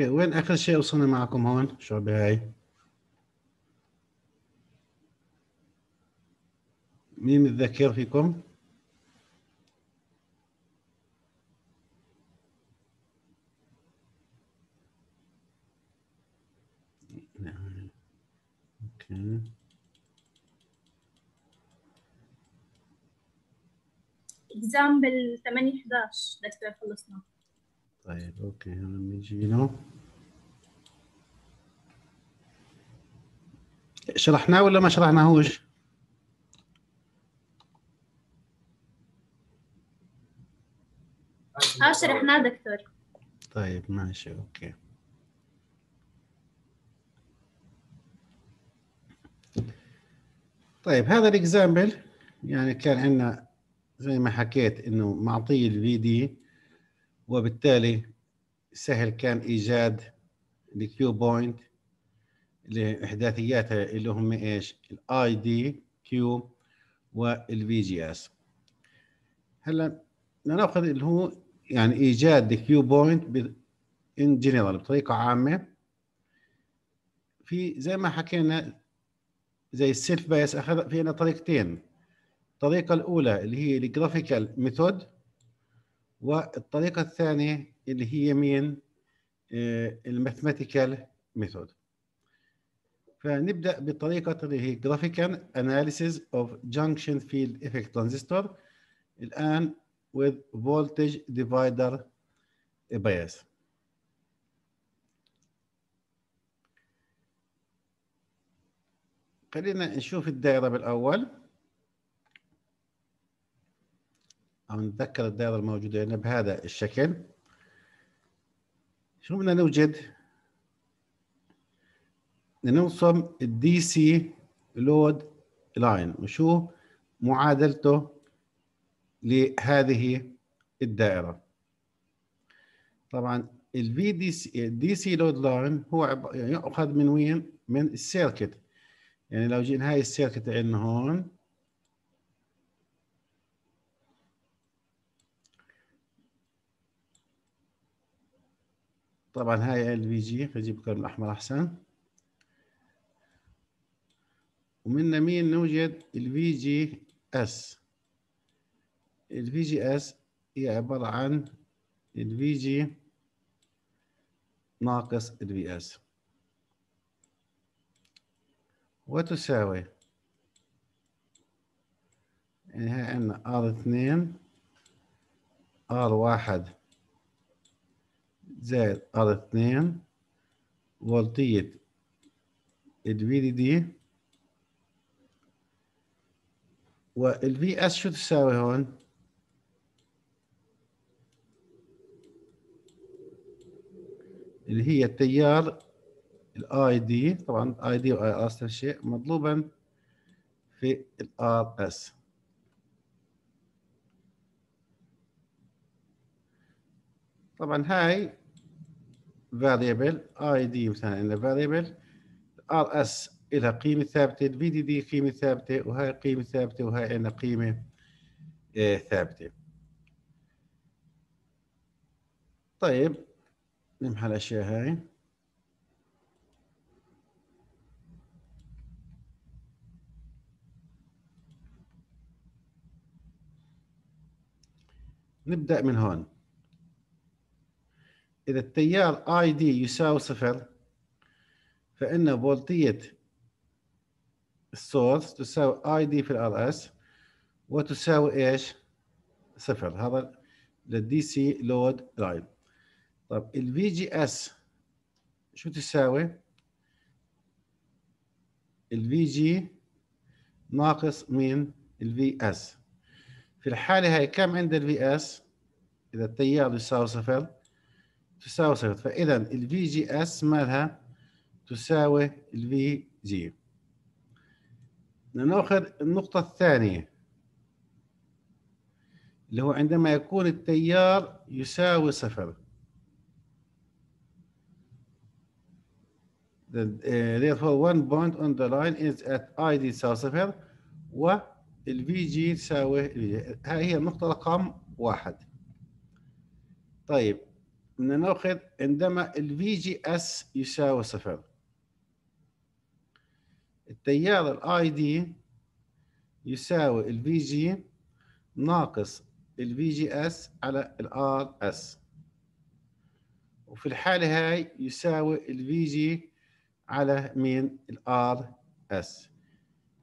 اوكي وين اخر شيء وصلنا معكم هون شو بهاي مين متذكر فيكم اوكي 8 11 دكتور خلصنا طيب اوكي هنا بنجي شرحناه ولا ما شرحناهوش؟ اه شرحناه دكتور طيب ماشي اوكي طيب هذا الاكزامبل يعني كان عندنا زي ما حكيت انه معطيه الفي دي وبالتالي سهل كان ايجاد الكيو بوينت لاحداثياتها اللي هم ايش؟ الاي دي كيو والفي جي اس. هلا ناخذ اللي هو يعني ايجاد الكيو بوينت ان جنرال بطريقه عامه في زي ما حكينا زي السيلف بايس اخذ فينا طريقتين الطريقه الاولى اللي هي الجرافيكال ميثود والطريقه الثانيه اللي هي مين آه، الماثماتيكال ميثود فنبدا بطريقه اللي هي graphical analysis of junction field effect transistor الان with voltage divider bias خلينا نشوف الدائره بالاول او نتذكر الدائره الموجوده هنا يعني بهذا الشكل شو بدنا نوجد؟ نرسم الدي سي لود لاين وشو معادلته لهذه الدائره طبعا الفي دي سي الدي سي لود لاين هو يعني يؤخذ من وين؟ من السيركت يعني لو جينا هاي السيركت عندنا هون طبعا هاي ال في جي فجيب القلم الاحمر احسن ومن مين نوجد في جي اس في جي اس هي عباره عن في جي ناقص في اس وتساوي يعني هاي عندنا ار اثنين ار واحد زائد ار 2 فولتية الفي دي دي والفي اس شو تساوي هون؟ اللي هي التيار الاي دي طبعا اي دي واي اس نفس الشيء مطلوبا في الار اس طبعا هاي variable id مثلا عندنا variable rs لها قيمه ثابته الفي دي دي قيمه ثابته وهي قيمه ثابته وهي عندنا قيمه آه ثابته طيب نمحى الاشياء هاي نبدا من هون إذا التيار اي دي يساوي صفر فإن فولتية السورس تساوي اي دي في الار اس وتساوي ايش؟ صفر هذا للدي سي لود لاين طب الفي جي اس شو تساوي؟ الفي جي ناقص مين؟ الفي اس في الحالة هاي كم عند الفي اس؟ إذا التيار يساوي صفر تساوي صفر فاذا الفي جي اس مالها تساوي الفي جي ناخذ النقطة الثانية اللي هو عندما يكون التيار يساوي صفر uh, therefore one point on the line is at ID تساوي صفر والفي جي تساوي هاي هي النقطة رقم واحد طيب بدنا ناخذ عندما الفي جي اس يساوي صفر التيار الاي دي يساوي الفي جي ناقص الفي جي اس على الار اس وفي الحالة هاي يساوي الفي جي على مين الار اس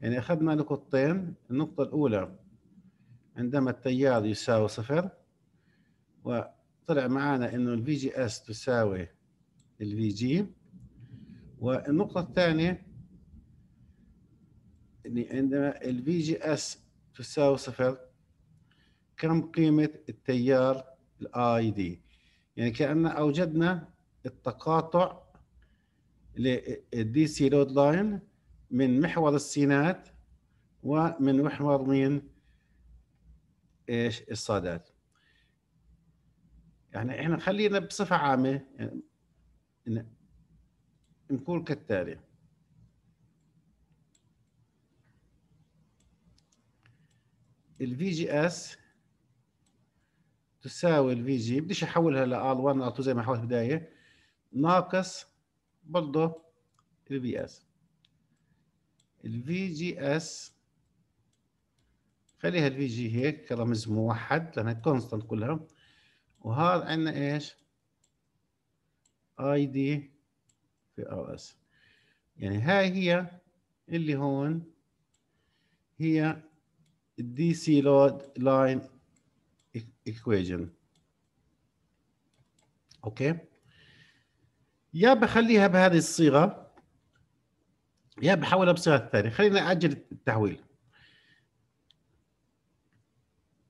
يعني أخذنا نقطتين النقطة الأولى عندما التيار يساوي صفر و طلع معنا انه الفي جي اس تساوي الفي جي والنقطه الثانيه اللي عندما الفي جي اس تساوي صفر كم قيمه التيار الاي دي يعني كاننا اوجدنا التقاطع للدي سي لود لاين من محور السينات ومن محور مين ايش الصادات يعني احنا خلينا بصفه عامه يعني نقول كالتالي الفي جي اس تساوي الفي جي بديش احولها ل R1 R2 زي ما حولت بداية ناقص برضه الفي اس الفي جي اس خليها الفي جي هيك كرمز موحد لانها كونستنت كلها وهذا عندنا ايش؟ اي دي في او اس يعني هاي هي اللي هون هي الدي سي لود لاين equation اوكي يا بخليها بهذه الصيغه يا بحولها بصيغه ثانيه خلينا اجل التحويل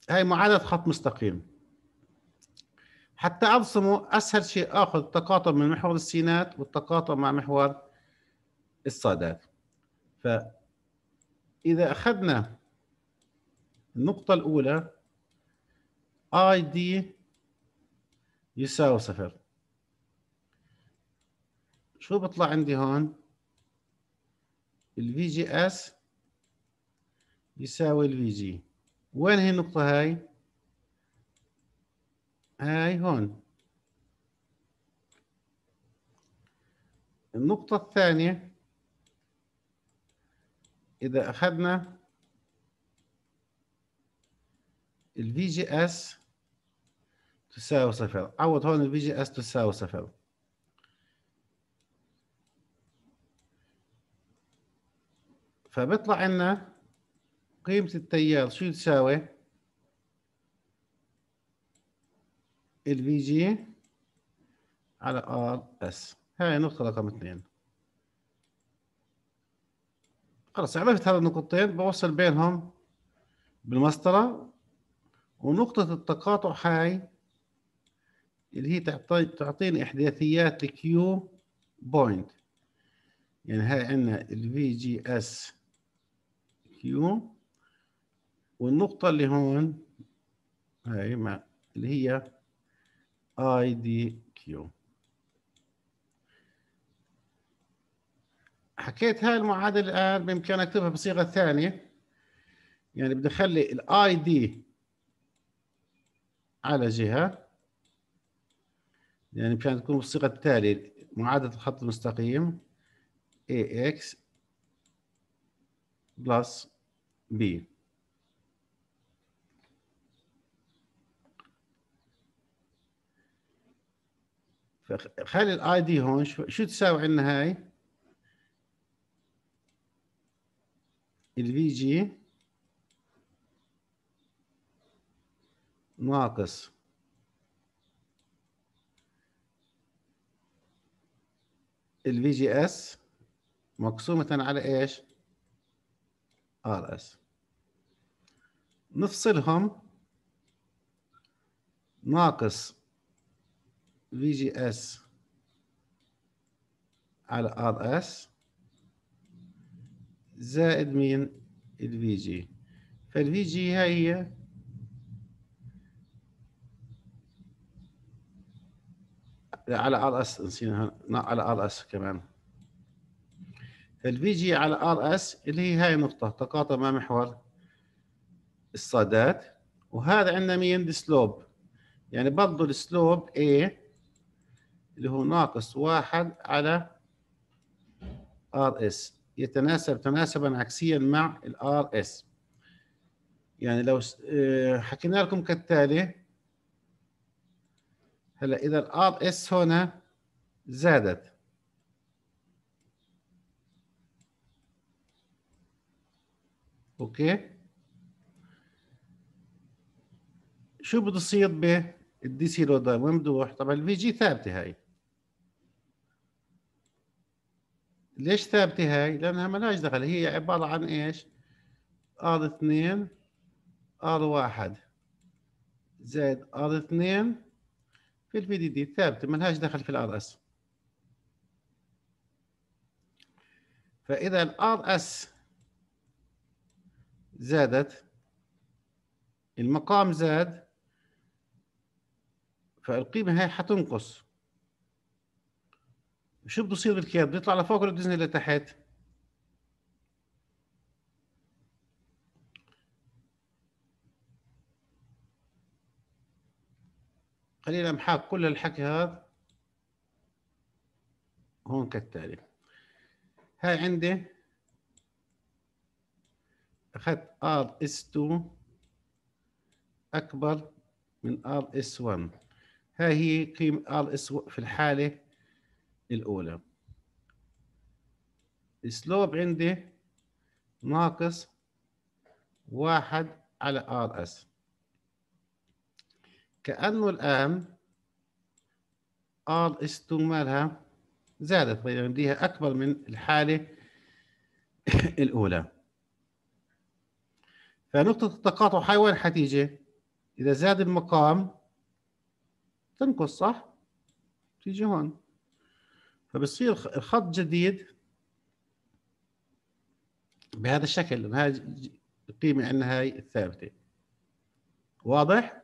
هاي معادله خط مستقيم حتى أبصمه أسهل شيء آخذ تقاطع من محور السينات والتقاطع مع محور الصادات فإذا أخذنا النقطة الأولى اي دي يساوي صفر شو بطلع عندي هون الفي جي اس يساوي الفي جي وين هي النقطة هاي هاي هون النقطة الثانية إذا أخذنا الفي جي اس تساوي صفر عوض هون الفي جي اس تساوي صفر فبيطلع عنا قيمة التيار شو تساوي؟ ال في جي على ار اس هاي نقطة رقم اثنين خلص عرفت هذا النقطتين بوصل بينهم بالمسطرة ونقطة التقاطع هاي اللي هي تعطي تعطيني إحداثيات الكيو بوينت يعني هاي عندنا في جي اس كيو والنقطة اللي هون هاي مع اللي هي اي دي كيو حكيت هاي المعادله الان بامكاني اكتبها بصيغه ثانيه يعني بدي اخلي الاي دي على جهه يعني بامكانها تكون بالصيغه التاليه معادله الخط المستقيم ax بلس b خلي الاي دي هون شو تساوي عندنا هاي الفي جي ناقص الفي جي اس مقسومة على ايش؟ ار اس نفصلهم ناقص في جي اس على ار اس زائد مين الفي جي فالفي جي هاي هي على ار اس نسينا على ار اس كمان فالفي جي على ار اس اللي هي هاي النقطة تقاطع مع محور الصادات وهذا عندنا مين السلوب يعني برضه السلوب A اللي هو ناقص واحد على ار اس يتناسب تناسبا عكسيا مع الار اس يعني لو آه، حكينا لكم كالتالي هلا اذا الار اس هنا زادت اوكي شو بده يصير بالدي سي لود وين بده طبعا الفي جي ثابته هاي ليش ثابته هاي؟ لانها لهاش دخل هي عباره عن ايش؟ ار 2 ار 1 زائد ار 2 في البي دي دي ثابته لهاش دخل في الار اس فاذا الار اس زادت المقام زاد فالقيمه هاي حتنقص شو بده يصير بالكياب بده يطلع لفوق ولا بده لتحت خلينا امحاك كل الحكي هذا هون كالتالي هاي عندي اخذت ار اس 2 اكبر من ار اس 1 هاي هي قيمه ار اس في الحاله الأولى السلوب عندي ناقص واحد على ار اس كأنه الآن ار اس 2 مالها زادت عنديها أكبر من الحالة الأولى فنقطة التقاطع هاي وين حتيجي؟ إذا زاد المقام تنقص صح؟ تيجي هون فبصير الخط جديد بهذا الشكل بهذه القيمه عندنا هاي الثابته واضح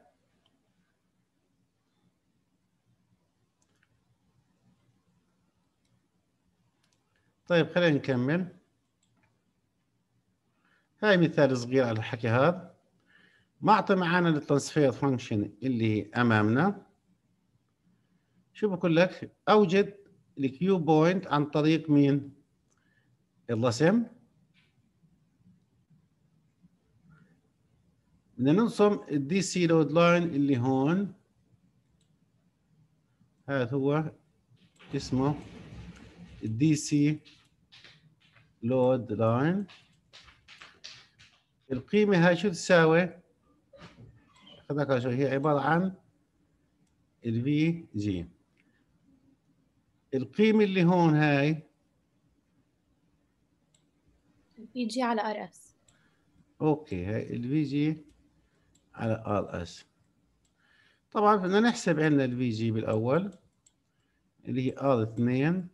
طيب خلينا نكمل هاي مثال صغير على الحكي هذا ما اعطى معانا الترانسفير فانكشن اللي امامنا شو بقول لك اوجد الكيو بوينت عن طريق مين؟ الرسم بدنا نرسم الدي سي لود لاين اللي هون هذا هو اسمه الدي سي لود لاين القيمة هاي شو تساوي؟ خذها هي عبارة عن الفي جي القيمه اللي هون هاي البي جي على ار اس اوكي هاي البي جي على ار اس طبعا بدنا نحسب عندنا البي جي بالاول اللي هي ار 2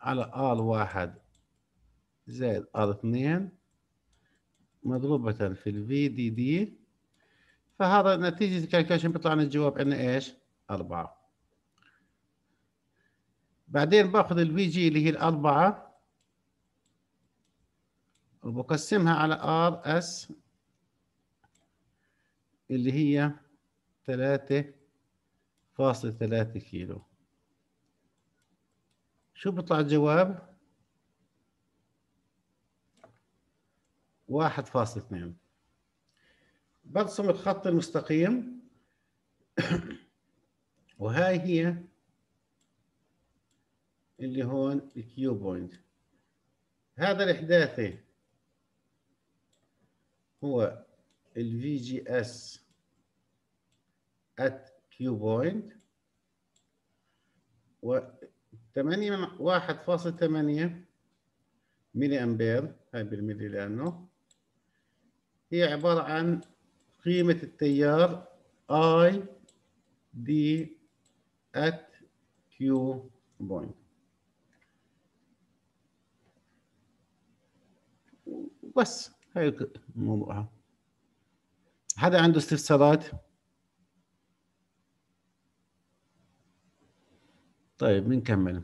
على ار 1 زائد ار 2 مضروبة في الفي دي دي فهذا نتيجة الكالكوليشن بيطلع لنا الجواب عندنا ايش؟ 4 بعدين باخذ البي جي اللي هي الاربعه وبقسمها على ار اس اللي هي ثلاثة ثلاثة كيلو شو بيطلع الجواب؟ واحد اثنين برسم الخط المستقيم وهاي هي اللي هون الكيو بوينت هذا الإحداثي هو الفي جي اس ات كيو بوينت و 8 1.8 ملي امبير هاي بالملي لانه هي عباره عن قيمه التيار اي دي ات كيو بوينت بس هاي موضوعها حدا عنده استفسارات؟ طيب بنكمل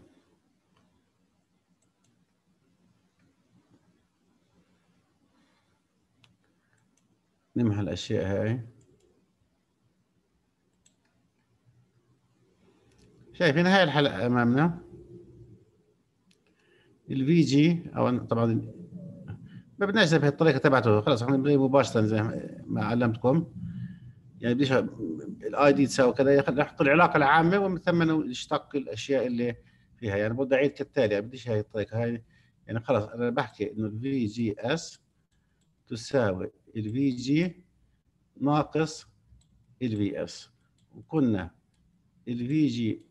نمحى الأشياء هاي شايفين هاي الحلقة أمامنا الفي جي أو طبعا ما بدناش بهي الطريقه تبعته خلاص احنا مباشره زي ما علمتكم يعني بديش الاي دي تساوي كذا نحط العلاقه العامه ومن ثم نشتق الاشياء اللي فيها يعني بدي اعيد كالتالي يعني بديش هاي الطريقه هاي يعني خلاص انا بحكي انه الفي جي اس تساوي الفي جي ناقص الفي اس وقلنا الفي جي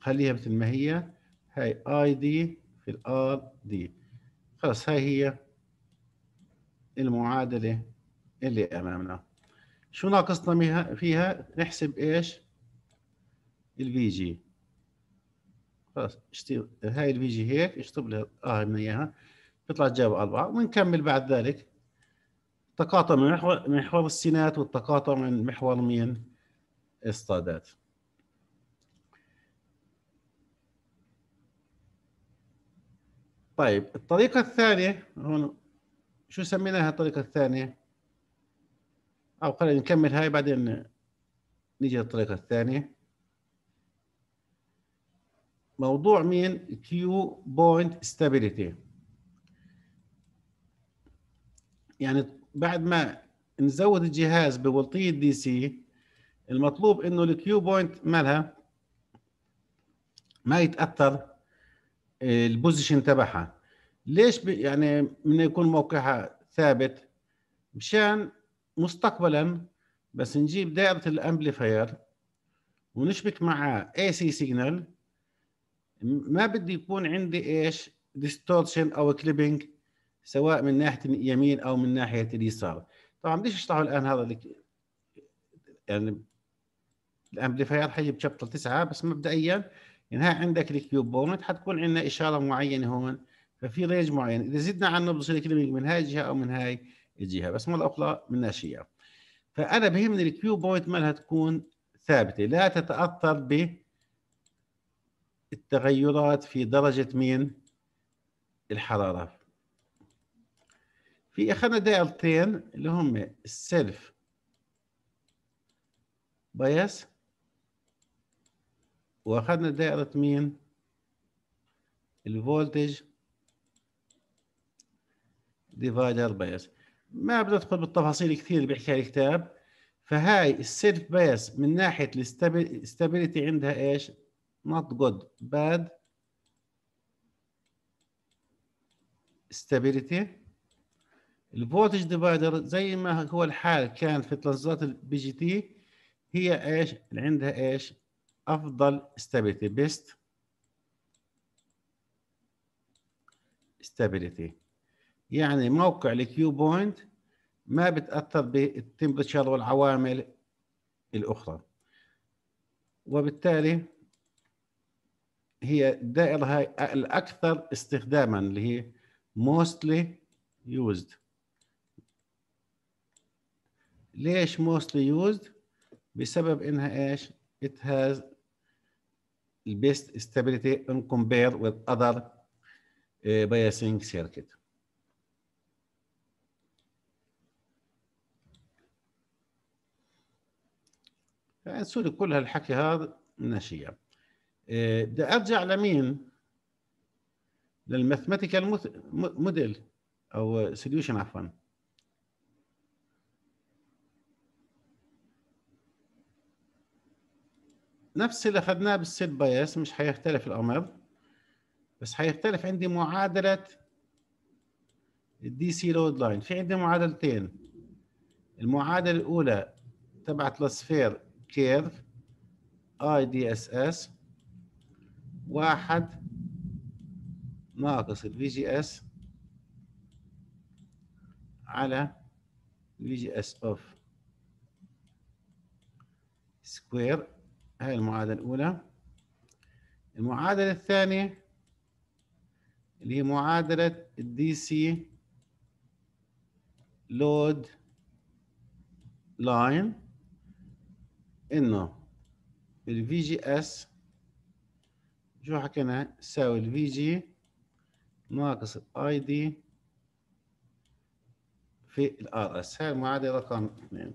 خليها مثل ما هي هاي اي دي في الار دي خلاص هاي هي المعادلة اللي أمامنا شو ناقصنا فيها نحسب إيش الفي جي خلاص اشتغل هاي الفي جي هيك اشطب لها اه من اياها بيطلع تجاوب أربعة ونكمل بعد ذلك تقاطع من محور محور السينات والتقاطع من محور مين الصادات طيب الطريقة الثانية هون شو سميناها الطريقة الثانية أو خلينا نكمل هاي بعدين نيجي للطريقة الثانية موضوع مين كيو بوينت ستابيليتي يعني بعد ما نزود الجهاز بولطية دي سي المطلوب انه الكيو بوينت مالها ما يتاثر آه، البوزيشن تبعها ليش يعني من يكون موقعها ثابت مشان مستقبلا بس نجيب دائرة الامبليفاير ونشبك مع اي سي سيجنال ما بدي يكون عندي ايش ديستورشن او كليبنج سواء من ناحيه اليمين او من ناحيه اليسار طبعا بديش اشرحه الان هذا لك يعني الامبليفاير حي بشابتر 9 بس مبدئيا يعني هاي عندك الكيوب بوينت حتكون عندنا اشاره معينه هون ففي رينج معين اذا زدنا عنه بصير كيلوميتر من هاي الجهه او من هاي الجهه بس مره اخرى من ناشية فانا بهمني الكيو بوينت مالها تكون ثابته لا تتاثر ب التغيرات في درجه مين الحراره في اخذنا دائرتين اللي هم السيلف بايس واخذنا دائره مين الفولتج ديفايدر بايس ما بدي ادخل بالتفاصيل كثير اللي بيحكيها الكتاب فهاي السيلف بايس من ناحيه الاستابيليتي عندها ايش؟ نوت جود باد استابيليتي الفولتج ديفايدر زي ما هو الحال كان في ترانزستورات البي جي تي هي ايش عندها ايش افضل استابيليتي بيست استابيليتي يعني موقع الكيو بوينت ما بتأثر بالتمبرتشر والعوامل الأخرى وبالتالي هي الدائرة هاي الأكثر استخداما اللي هي mostly used ليش mostly used؟ بسبب إنها إيش؟ It has the best stability in compared with other eh, biasing circuit يعني سوري كل هالحكي هذا نشيع إيه، بدي ارجع لمين؟ للماثماتيكال موديل او سوليوشن عفوا نفس اللي اخذناه بالسيت بايس مش حيختلف الامر بس حيختلف عندي معادله الدي سي لود لاين في عندي معادلتين المعادله الاولى تبعت لاسفير كيرف اي دي اس اس واحد ناقص الفي جي اس على في جي اس اوف سكوير هاي المعادلة الأولى المعادلة الثانية اللي هي معادلة الدي سي لود لاين ان الفي جي اس شو حكينا تساوي الفي جي ناقص الاي دي في الار اس هاي المعادله رقم اثنين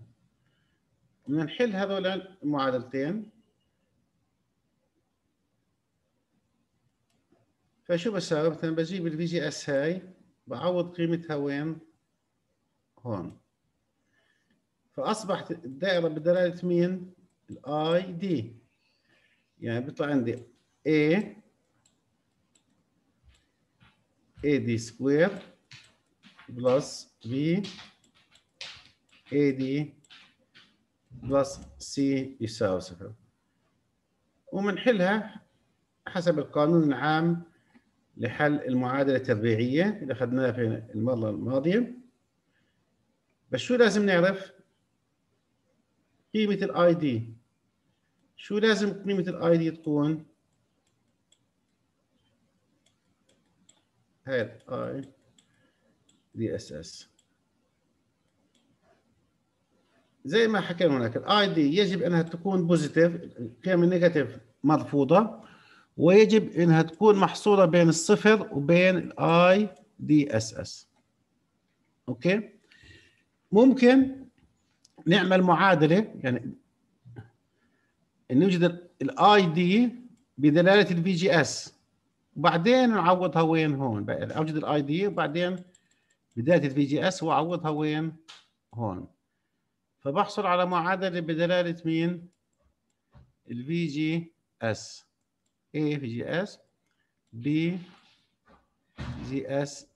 بدنا نحل هذول المعادلتين فشو بساوي مثلا بجيب الفي جي اس هاي بعوض قيمتها وين هون فاصبحت الدائره بدلاله مين الاي دي يعني بيطلع عندي A دي سكوير بلس B AD بلس C يساوي صفر ومنحلها حسب القانون العام لحل المعادلة التربيعية اللي أخذناها في المرة الماضية بس شو لازم نعرف؟ قيمة الاي دي شو لازم قيمة الاي دي تكون؟ هاي الاي دي اس اس زي ما حكينا هناك الاي دي يجب انها تكون بوزيتيف القيم النيجاتيف مرفوضه ويجب انها تكون محصوره بين الصفر وبين الاي دي اس اس اوكي ممكن نعمل معادله يعني نوجد الاي دي بدلاله الفي جي اس وبعدين نعوضها وين هون اوجد الاي دي وبعدين بدلاله الفي جي اس واعوضها وين هون فبحصل على معادله بدلاله مين الفي جي اس A في جي اس B جي اس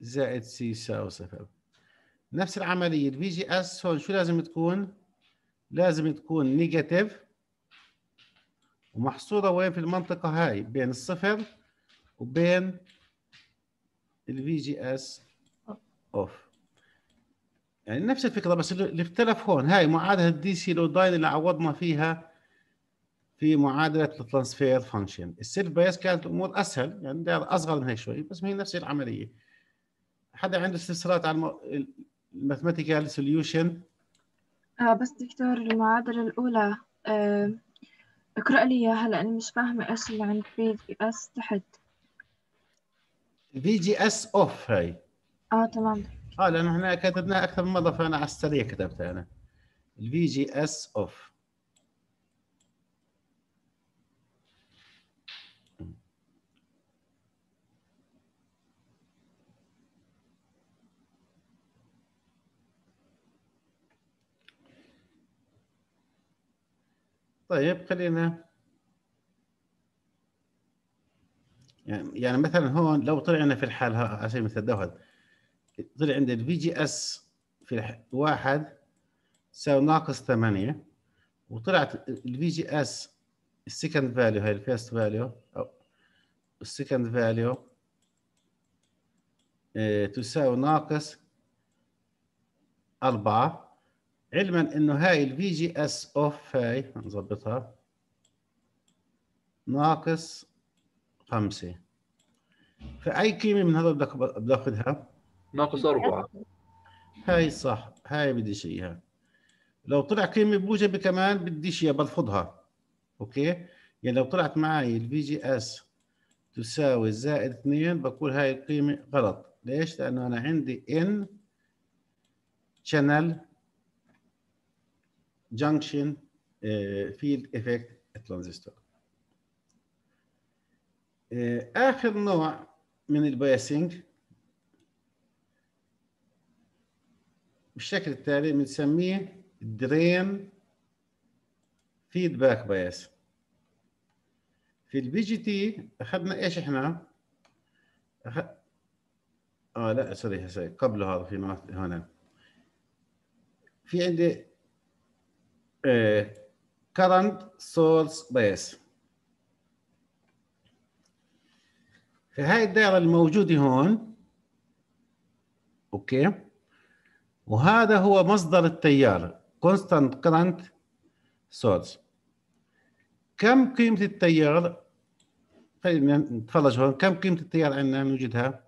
زائد سي يساوي صفر نفس العملية الفي جي اس هون شو لازم تكون؟ لازم تكون نيجاتيف ومحصورة وين في المنطقة هاي بين الصفر وبين الفي جي اس اوف يعني نفس الفكرة بس اللي اختلف هون هاي معادلة الدي سي لوداين اللي عوضنا فيها في معادلة الترانسفير فانكشن السيلف بايس كانت الأمور أسهل يعني داير أصغر من هيك شوي بس هي نفس العملية حدا عنده استفسارات على الماثماتيكال سوليوشن آه بس دكتور المعادلة الأولى آه اقرأ لي إياها لأني مش فاهمة إيش اللي عند بي جي إس تحت بي جي إس أوف هاي آه تمام اه لأنه احنا كتبناها أكثر من مرة فأنا على السريع كتبتها أنا البي جي إس أوف طيب خلينا يعني-, يعني مثلا هون لو طلع لنا في الحال على سبيل المثال دوت طلع عندي الفي جي اس في واحد تساوي ناقص 8 وطلعت الفي جي اس السكند فاليو هاي الفيرست فاليو او السكند فاليو آه، تساوي ناقص أربعة علما انه هاي الفي جي اس اوف هاي نظبطها ناقص خمسة فأي قيمة من هذا بدك باخذها؟ ناقص أربعة هاي صح هاي بديش إياها لو طلع قيمة بوجبة كمان بديش إياها برفضها أوكي يعني لو طلعت معي الفي جي اس تساوي زائد 2 بقول هاي القيمة غلط ليش؟ لأنه أنا عندي ان شانل junction uh, field effect ترانزستور uh, اخر نوع من البايسنج بالشكل التالي بنسميه درين فيدباك بايس في البي جي تي اخذنا ايش احنا؟ أخ... اه لا سوري قبل قبله هذا في هنا في عندي uh, current source bias في هاي الدائرة الموجودة هون اوكي وهذا هو مصدر التيار constant current source كم قيمة التيار خلينا نتفرج هون كم قيمة التيار عندنا نوجدها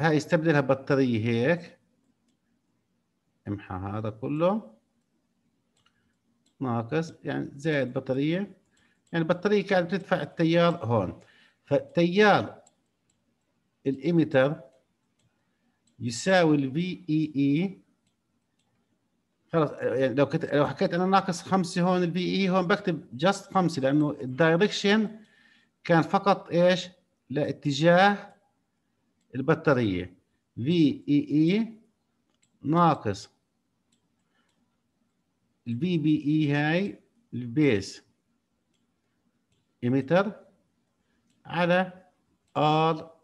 هاي استبدلها بطارية هيك امحى هذا كله ناقص يعني زائد بطارية يعني البطارية كانت بتدفع التيار هون فتيار الإيميتر يساوي الـ اي اي e e. خلص يعني لو كت... لو حكيت انا ناقص خمسه هون الفي اي e هون بكتب جاست خمسه لانه الدايركشن كان فقط ايش؟ لاتجاه البطاريه في اي اي ناقص البي بي اي هاي البيس ايميتر على ار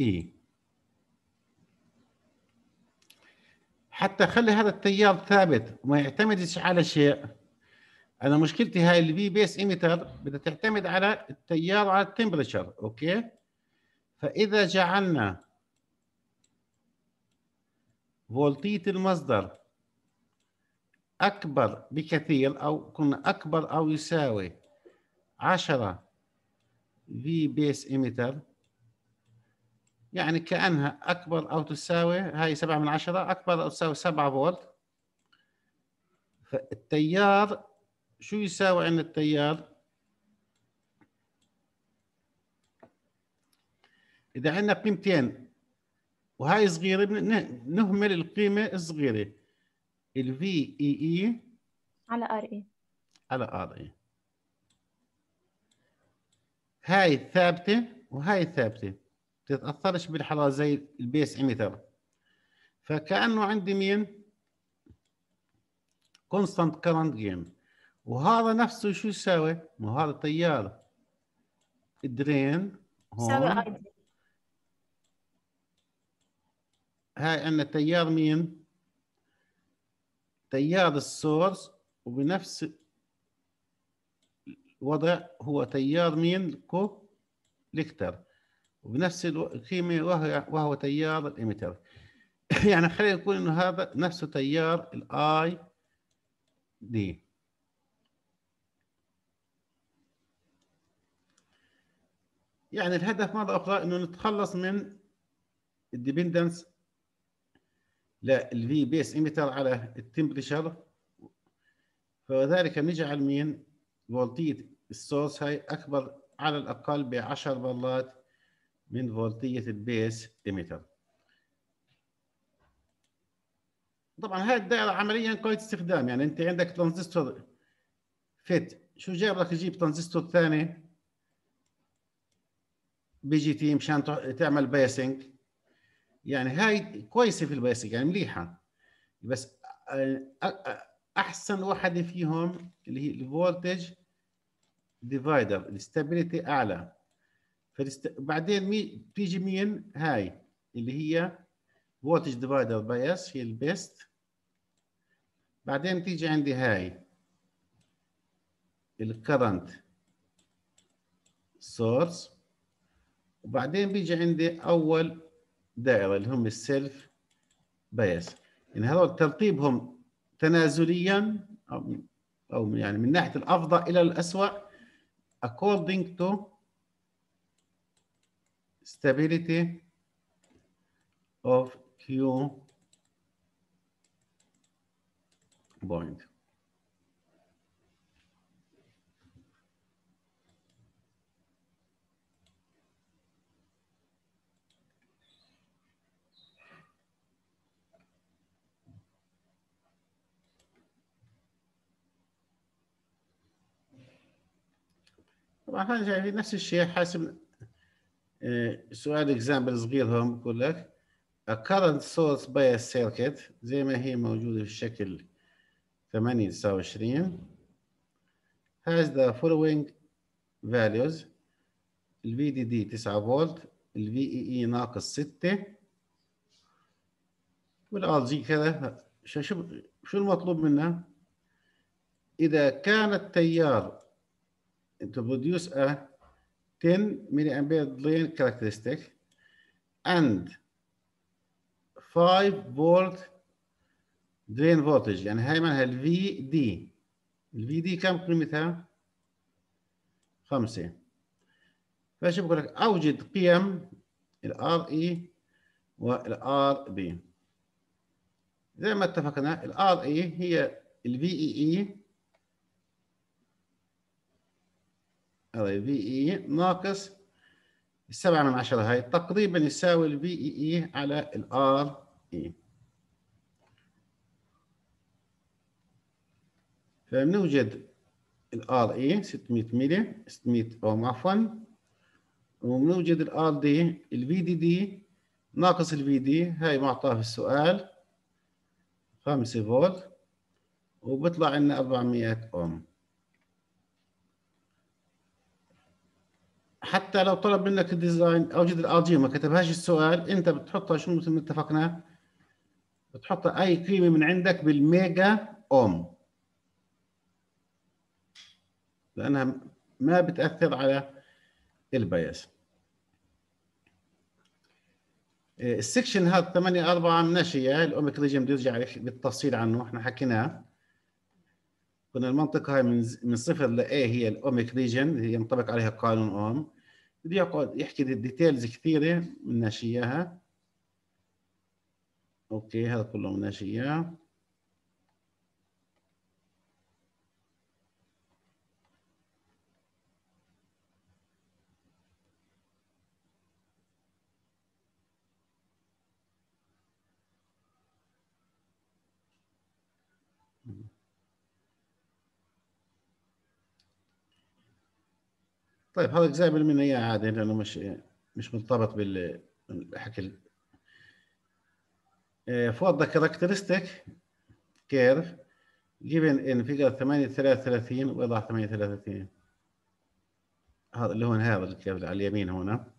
اي حتى خلي هذا التيار ثابت وما يعتمدش على شيء انا مشكلتي هاي البي بيس ايميتر بدها تعتمد على التيار على التمبريتشر اوكي فاذا جعلنا فولتيه المصدر أكبر بكثير أو كنا أكبر أو يساوي 10 في بيس إيميتر يعني كأنها أكبر أو تساوي هاي 7 من 10 أكبر أو تساوي 7 فولت فالتيار شو يساوي عندنا التيار؟ إذا عندنا قيمتين وهاي صغيرة نهمل القيمة الصغيرة ال V E E على R E على R E هاي ثابتة وهاي ثابتة بتتأثرش بالحرارة زي البيس اميتر فكأنه عندي مين؟ كونستانت كرنت جيم وهذا نفسه شو يساوي؟ ما هذا تيار الدرين هون هاي عندنا تيار مين؟ تيار السورس وبنفس الوضع هو تيار مين الكوليكتر وبنفس القيمه وهو وهو تيار الاميتر يعني خلينا نقول انه هذا نفسه تيار الاي دي يعني الهدف مرة أخرى أنه نتخلص من الديبندنس للفي بيس ايميتر على التمبريشر فذلك نجعل مين فولتية السورس هاي أكبر على الأقل ب 10 مرات من فولتية البيس ايميتر طبعا هاي الدائرة عمليا قايه استخدام يعني أنت عندك ترانزستور فيت شو جاب لك تجيب ترانزستور ثاني بي جي تي مشان تعمل بايسنج يعني هاي كويسه في البيسك يعني مليحه بس آه، آه، احسن وحده فيهم اللي هي الفولتج ديفايدر الاستابيليتي اعلى فالست... بعدين مي... بتيجي مين هاي اللي هي فولتج ديفايدر بايس هي البيست بعدين تيجي عندي هاي الكرنت سورس وبعدين بيجي عندي اول دائرة اللي هم السيلف بايس يعني هذول ترتيبهم تنازليا أو, يعني من ناحية الأفضل إلى الاسوء according to stability of Q point طبعا في يعني نفس الشيء حاسب آه، سؤال اكزامبل صغير هون بقول لك a current source bias circuit زي ما هي موجودة في الشكل 8 29 has the following values ال VDD 9 فولت ال VEE ناقص 6 وال RG كذا شو شو المطلوب منا؟ إذا كان التيار to produce a 10 milliampere drain characteristic and 5 volt drain voltage يعني هاي معناها الفي دي الفي دي كم قيمتها؟ 5 فايش بقول لك اوجد قيم الار اي والار بي زي ما اتفقنا الار اي e هي الفي اي اي e e هذا في اي ناقص السبعة من عشرة هاي تقريبا يساوي الفي اي اي على الار اي فبنوجد الار اي 600 ملي 600 اوم عفوا وبنوجد الار دي الفي دي دي ناقص الفي دي هاي معطاه في السؤال 5 فولت وبطلع لنا 400 اوم حتى لو طلب منك الديزاين اوجد الارجي ما كتبهاش السؤال انت بتحطها شو مثل ما اتفقنا بتحط اي قيمه من عندك بالميجا اوم لانها ما بتاثر على البياس السكشن هذا 8 4 مناش الاوميك ريجيم بيرجع بالتفصيل عنه احنا حكيناه قلنا المنطقة هاي من من صفر ل A هي الأوميك ريجن اللي ينطبق عليها قانون أوم بده يقعد يحكي دي ديتيلز كثيرة مناش إياها أوكي هذا كله مناش إياه طيب هذا جزء من اياه عادي لانه مش مش مرتبط بالحكي فوات ذا كاركترستيك كيرف جيفن ان فيجر 833 وضع 833 هذا اللي هو هذا الكيرف على اليمين هنا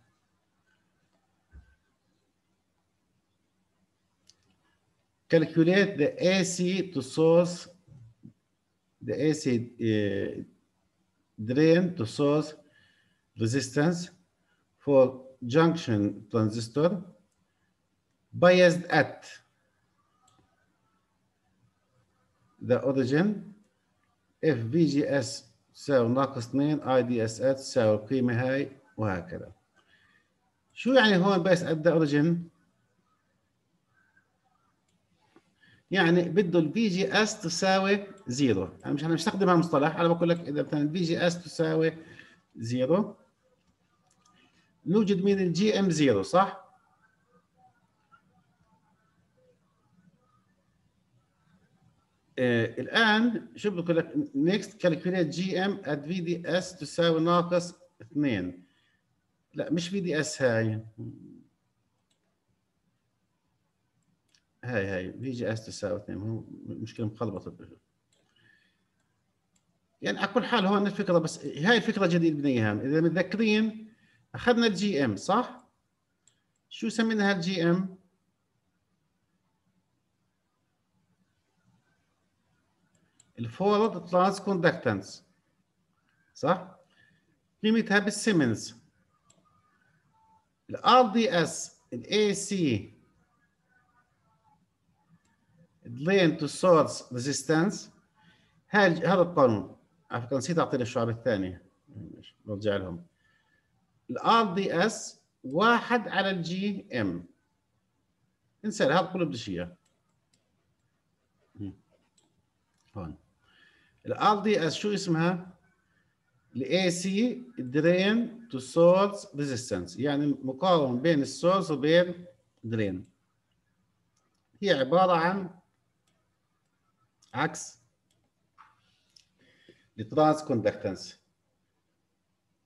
calculate the AC to source the AC إيه، drain to source resistance for junction transistor biased at the origin if VGS جي ناقص 2 اي دي اس ات القيمه هاي وهكذا شو يعني هون بس ات ذا origin يعني بده ال جي اس تساوي زيرو يعني انا مش انا هالمصطلح انا بقول لك اذا مثلا الفي جي اس تساوي زيرو نوجد من الجي ام زيرو صح؟ آه الان شو بقول لك نيكست كالكوليت جي ام ات في دي اس تساوي ناقص 2 لا مش في دي اس هاي هاي هاي في جي اس تساوي 2 هو مشكله مخلبطه يعني على كل حال هون الفكره بس هاي الفكره بدنا اياها اذا متذكرين اخذنا الجي ام صح شو سميناها هالجي ام الفورد ترانس كوندكتنس صح قيمتها بالسيمنز الار دي اس الاي سي دلين تو سورس ريزيستنس هذا القانون على فكره نسيت اعطينا الشعب الثانيه برجع لهم الار دي اس واحد على الجي ام انسى هذا كله بديش اياه هون الار دي اس شو اسمها؟ الاي سي درين تو سورس ريزيستنس يعني مقارنه بين السورس وبين درين هي عباره عن عكس الترانس كوندكتنس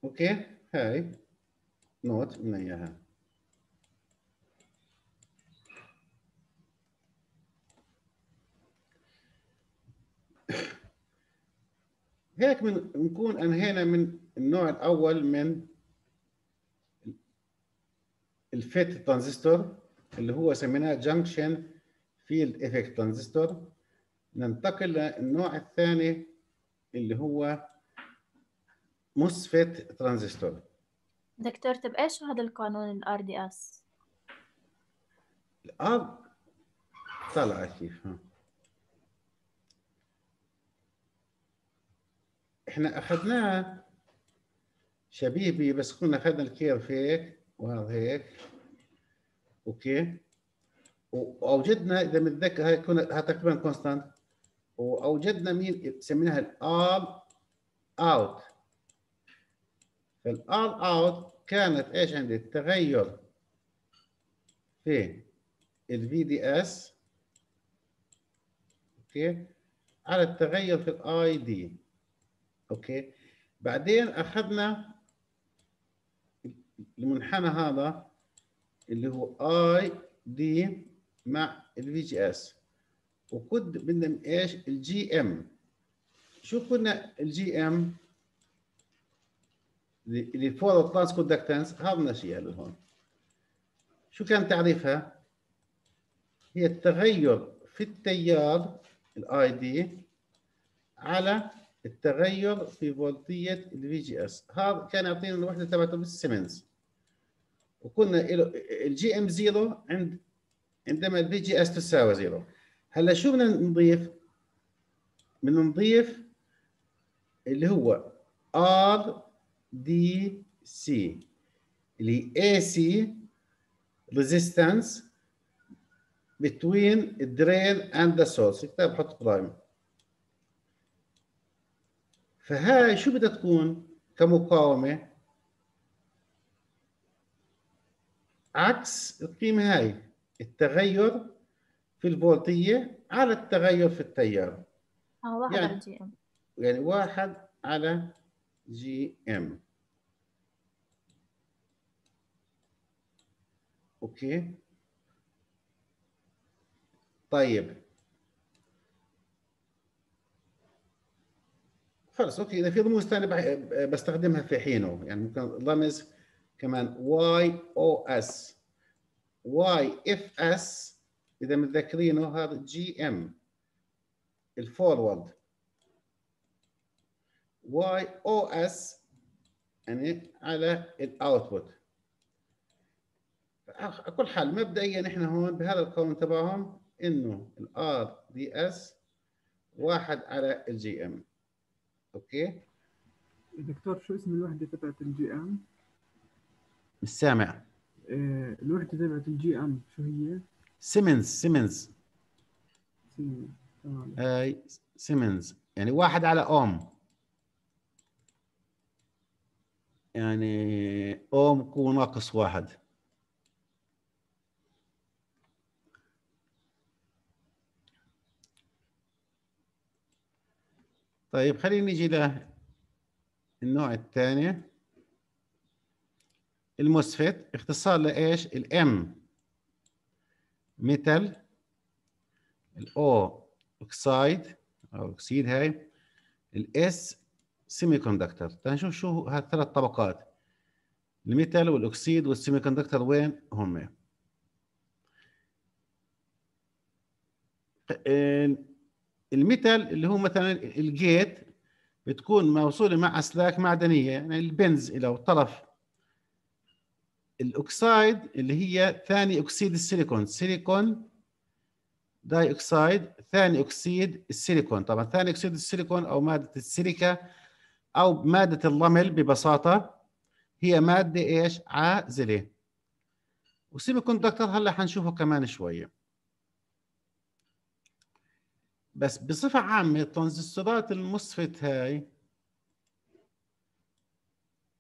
اوكي هاي نوت من اياها هيك من نكون انهينا من النوع الاول من الفيت ترانزستور اللي هو سميناه جانكشن فيلد افكت ترانزستور ننتقل للنوع الثاني اللي هو مسفت ترانزستور دكتور طب ايش هذا القانون ار دي اس؟ الار طلع كيف احنا اخذناه شبيه به بس كنا اخذنا الكيرف هيك وهذا هيك اوكي واوجدنا اذا متذكر هاي كنا تقريبا كونستانت واوجدنا مين سميناها الار اوت الار اوت كانت ايش عندي تغير في الفي دي اس اوكي على التغير في الاي دي اوكي بعدين اخذنا المنحنى هذا اللي هو اي دي مع الفي جي اس بدنا ايش الجي ام شو كنا الجي ام اللي فور ترانس كوندكتنس الشيء اللي لهون شو كان تعريفها؟ هي التغير في التيار الاي دي على التغير في فولتية الفي جي اس هذا كان يعطينا الوحدة تبعته بالسيمنز وقلنا الجي ام زيرو عند عندما الفي جي اس تساوي زيرو هلا شو بدنا نضيف؟ بدنا نضيف اللي هو ار دي سي اللي اي سي ريزيستنس between الدرين اند ذا سورس الكتاب حط قرايم فهاي شو بدها تكون كمقاومه عكس القيمه هاي التغير في الفولتيه على التغير في التيار اه واحد يعني, يعني واحد على جي ام اوكي طيب خلص اوكي اذا في ضموز ثانيه بستخدمها في حينه يعني ممكن ضمز كمان واي او اس واي اف اس اذا متذكرينه هذا جي ام الفورورد واي او اس يعني على الاوتبوت على كل حال مبدئيا احنا هون بهذا القانون تبعهم انه الار دي اس واحد على الجي ام اوكي دكتور شو اسم الوحده تبعت الجي ام؟ مش سامع آه الوحده تبعت الجي ام شو هي؟ سيمنز سيمنز سيمنز تمام سيمنز آه، يعني واحد على اوم يعني اوم قوه ناقص واحد طيب خلينا نجي للنوع الثاني الموسفيت اختصار لايش؟ الام ميتال الاو اوكسايد او اكسيد هاي الاس سيمي كوندكتر تنشوف شو هالثلاث طبقات الميتال والاكسيد والسيمي كوندكتر وين هم الميتال اللي هو مثلا الجيت بتكون موصوله مع اسلاك معدنيه يعني البنز الى طرف الاوكسايد اللي هي ثاني اكسيد السيليكون سيليكون داي اوكسايد ثاني اكسيد السيليكون طبعا ثاني اكسيد السيليكون او ماده السيليكا او ماده الرمل ببساطه هي ماده ايش عازله والسيمي كوندكتر هلا حنشوفه كمان شويه بس بصفه عامه الترانزستورات المصفت هاي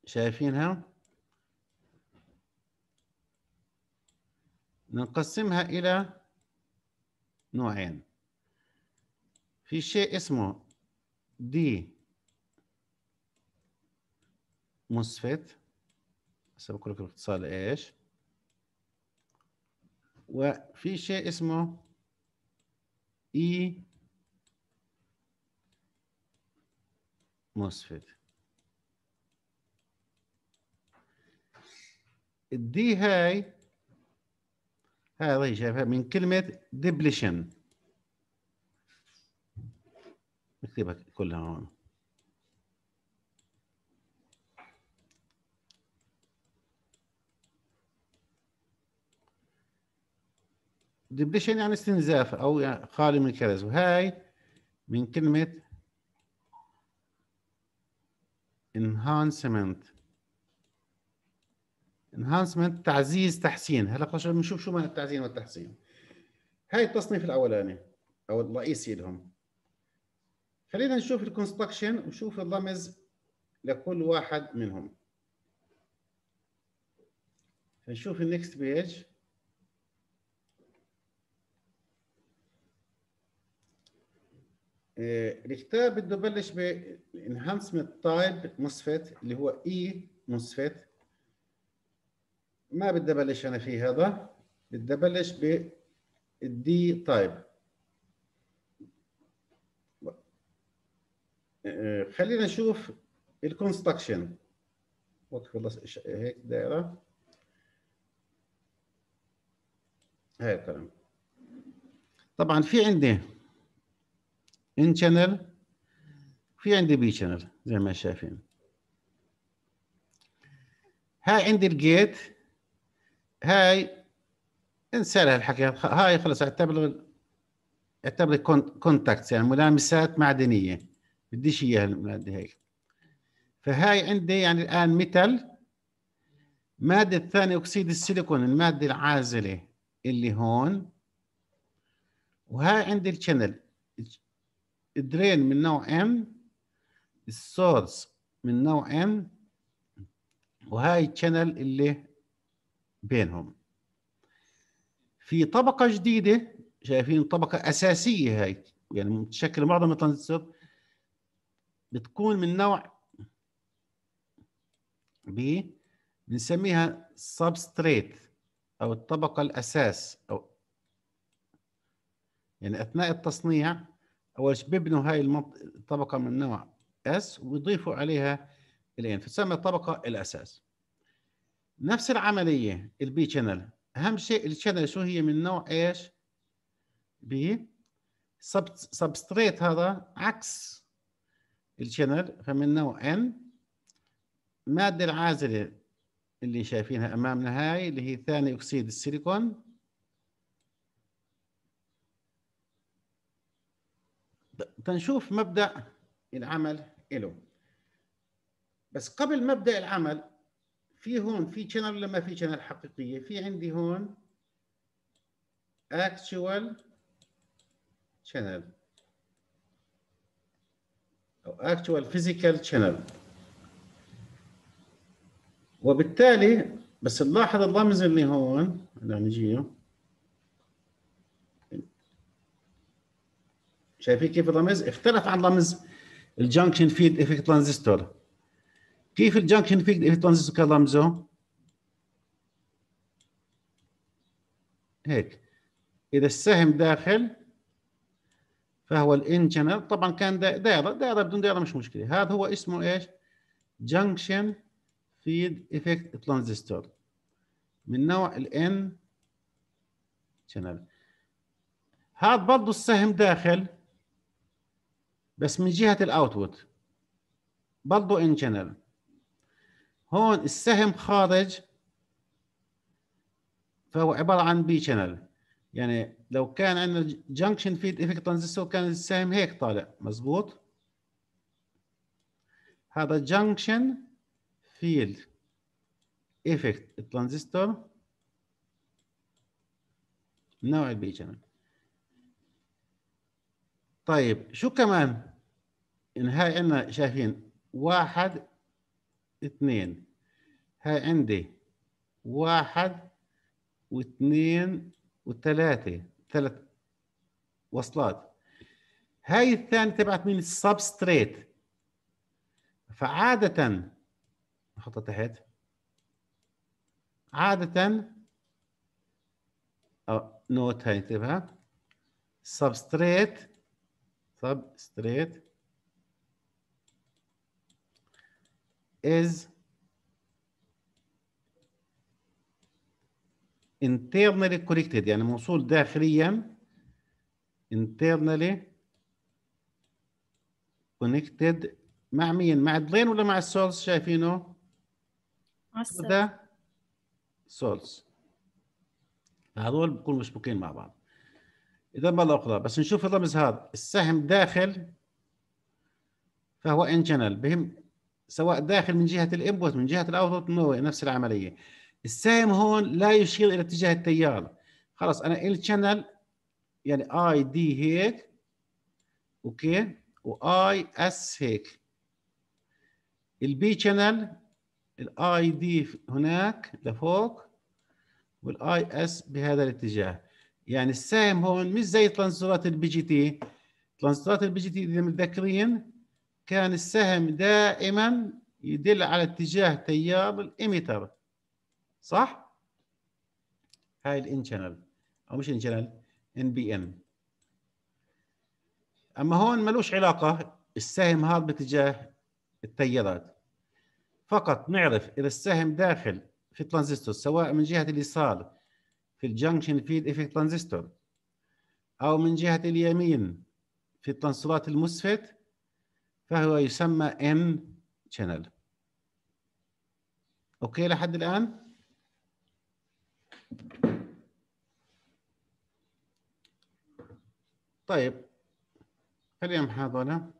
شايفينها نقسمها الى نوعين في شيء اسمه دي مسفت هسه بقول لكم اختصار ايش وفي شيء اسمه اي e موسفيت الدي هاي هذه شايفها من كلمة ديبليشن نكتبها كلها هون ديبليشن يعني استنزاف او يعني خالي من الكرز وهي من كلمه انهانسمنت انهانسمنت تعزيز تحسين هلا بنشوف شو معنى التعزيز والتحسين هاي التصنيف الاولاني او الرئيسي لهم خلينا نشوف الكونستراكشن ونشوف الرمز لكل واحد منهم نشوف النكست بيج آه، الكتاب بده يبلش enhancement type مسفت اللي هو اي e مسفت ما بدي ابلش انا فيه هذا بدي ابلش بالدي type آه، خلينا نشوف الكونستراكشن وقف خلص هيك دائره هاي الكلام طبعا في عندي ان شانل في عندي بي شانل زي ما شايفين هاي عندي الجيت هاي انسى لها الحكي هاي خلص اعتبر اعتبر كونتاكتس يعني ملامسات معدنيه بديش اياها الماده هيك فهاي عندي يعني الان ميتال ماده ثاني اكسيد السيليكون الماده العازله اللي هون وهاي عندي الشانل الدرين من نوع M السورس من نوع M وهاي الشانل اللي بينهم في طبقة جديدة شايفين طبقة أساسية هاي يعني متشكلة معظم الترانزستور بتكون من نوع ب بنسميها سبستريت أو الطبقة الأساس أو يعني أثناء التصنيع اول شيء بيبنوا هاي الطبقه من نوع اس ويضيفوا عليها الان فتسمى الطبقه الاساس نفس العمليه البي شانل اهم شيء الشانل شو هي من نوع ايش بي سبستريت هذا عكس الشانل فمن نوع ان الماده العازله اللي شايفينها امامنا هاي اللي هي ثاني اكسيد السيليكون تنشوف مبدا العمل له بس قبل مبدا العمل في هون في شانل لما في شانل حقيقيه في عندي هون actual channel او actual physical channel وبالتالي بس نلاحظ اللمز اللي هون نجيه شايفين كيف الرمز اختلف عن رمز الجانكشن فيد افكت ترانزستور كيف الجانكشن فيد افكت ترانزستور كان رمزه هيك اذا السهم داخل فهو الان شانل طبعا كان دائره دائره بدون دائره مش مشكله هذا هو اسمه ايش جانكشن فيد افكت ترانزستور من نوع الان شانل هذا برضه السهم داخل بس من جهه الاوتبوت برضه ان جنرال هون السهم خارج فهو عباره عن بي شانل يعني لو كان عندنا جنكشن فيد افكت ترانزستور كان السهم هيك طالع مزبوط هذا جنكشن فيلد افكت ترانزستور نوع البي شانل طيب شو كمان هاي عندنا شايفين واحد اثنين هاي عندي واحد واثنين وثلاثة ثلاث وصلات هاي الثانية تبعت مين السبستريت فعادة نحطها تحت عادة أو نوت هاي انتبهها سبستريت substrate is internally connected يعني موصول داخليا internally connected مع مين؟ مع الدرين ولا مع السولز شايفينه؟ مع السولز سولز هذول بيكونوا مشبوكين مع بعض اذا إضافة الأخرى بس نشوف الرمز هذا السهم داخل فهو ان شانل بهم سواء داخل من جهة الإنبوت من جهة الأوتبوت نفس العملية السهم هون لا يشير إلى اتجاه التيار خلاص أنا ال شانل يعني اي دي هيك اوكي واي اس هيك البي شانل الاي دي هناك لفوق والاي اس بهذا الاتجاه يعني السهم هون مش زي ترانزستورات البي جي تي ترانزستورات البي جي تي اذا متذكرين كان السهم دائما يدل على اتجاه تيار الاميتر صح؟ هاي الان شانل او مش ان شانل ان بي ان اما هون ملوش علاقه السهم هذا باتجاه التيارات فقط نعرف اذا السهم داخل في الترانزستور سواء من جهه اليسار في الجنكشن فيد افكت ترانزستور أو من جهة اليمين في التنصيلات المسفت فهو يسمى N channel أوكي لحد الآن؟ طيب خلينا محاضرة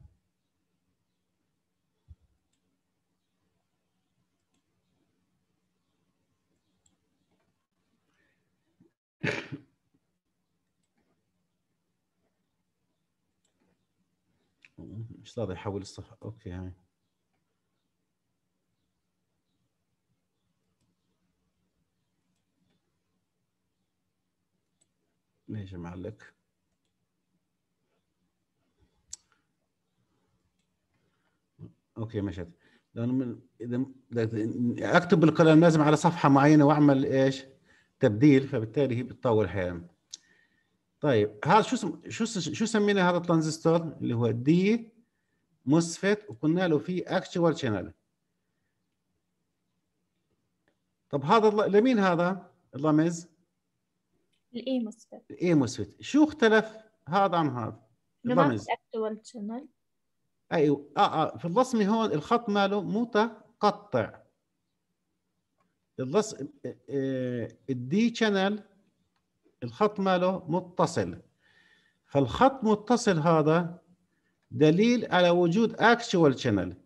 مش راضي يحول الصفحة اوكي هاي يعني. ماشي معلق اوكي مشت لانه من اذا اكتب الكلام لازم على صفحه معينه واعمل ايش؟ تبديل فبالتالي هي بتطول حياه طيب هذا شو سم... شو شو سمينا هذا الترانزستور اللي هو دي مسفت وقلنا له في اكتوال شانل طب هذا لمين هذا الرمز؟ الاي مسفت الاي مسفت شو اختلف هذا عن هذا؟ الرمز الاكتشوال شانل ايوه اه اه في الرسمه هون الخط ماله متقطع اللص الدي شانل الخط ماله متصل فالخط متصل هذا دليل على وجود اكشوال شانل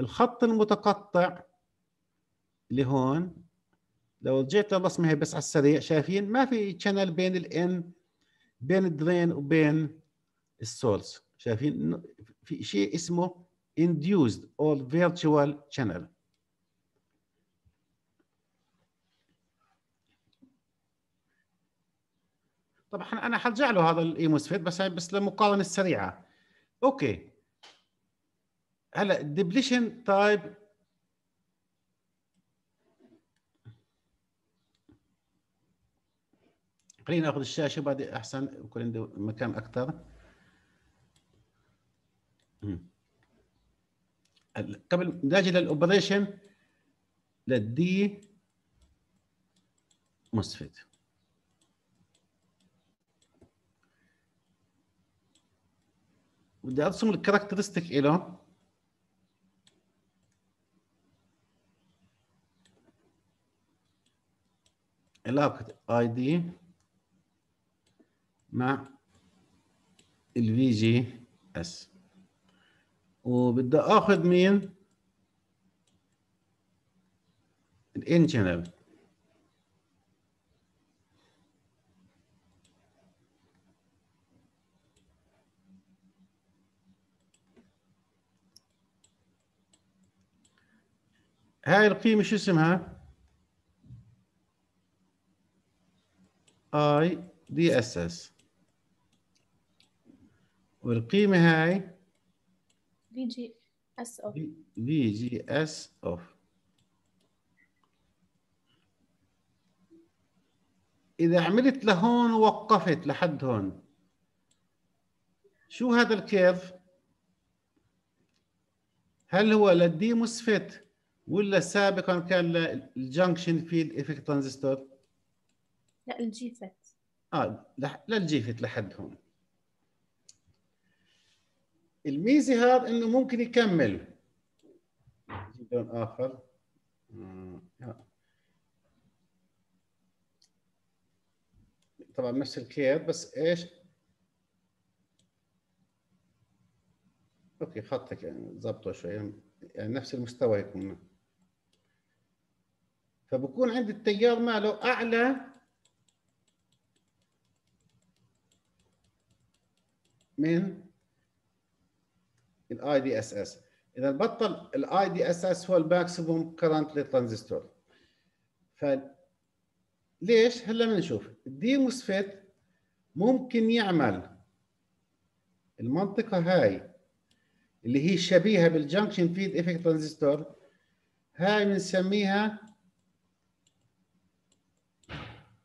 الخط المتقطع اللي هون لو رجعت للرسمه هي بس على السريع شايفين ما في شانل بين الان بين الدرين وبين السورس شايفين في شيء اسمه induced or virtual channel طبعا انا حرجع له هذا موسفيت بس بس للمقارنه السريعه اوكي هلا الدبليشن تايب خلينا ناخذ الشاشه بعد احسن يكون عندي مكان اكثر قبل نجي للاوبريشن للدي موسفيت بدي ارسم الكاركترستيك له علاقة اي دي مع الفي جي اس وبدي اخذ مين الانجنر هاي القيمة شو اسمها؟ اي دي اس اس والقيمة هاي في جي اس اوف في جي اس اوف إذا عملت لهون ووقفت لحد هون شو هذا الكيرف؟ هل هو للدي مسفت؟ ولا سابقا كان الجنكشن فيد افكت ترانزستور لا الجيفت اه لا الجيفت لحد هون الميزه هذا انه ممكن يكمل لون اخر آه، آه. طبعا نفس الكير بس ايش اوكي خطك يعني ضبطه شوي يعني نفس المستوى يكون فبكون عندي التيار ماله اعلى من الاي دي اس اس اذا بطل الاي دي اس اس هو الماكسيموم كرنت للترانزستور ف ليش هلا بنشوف الدي موسفيت ممكن يعمل المنطقه هاي اللي هي شبيهه بالجنكشن فيد افكت ترانزستور هاي بنسميها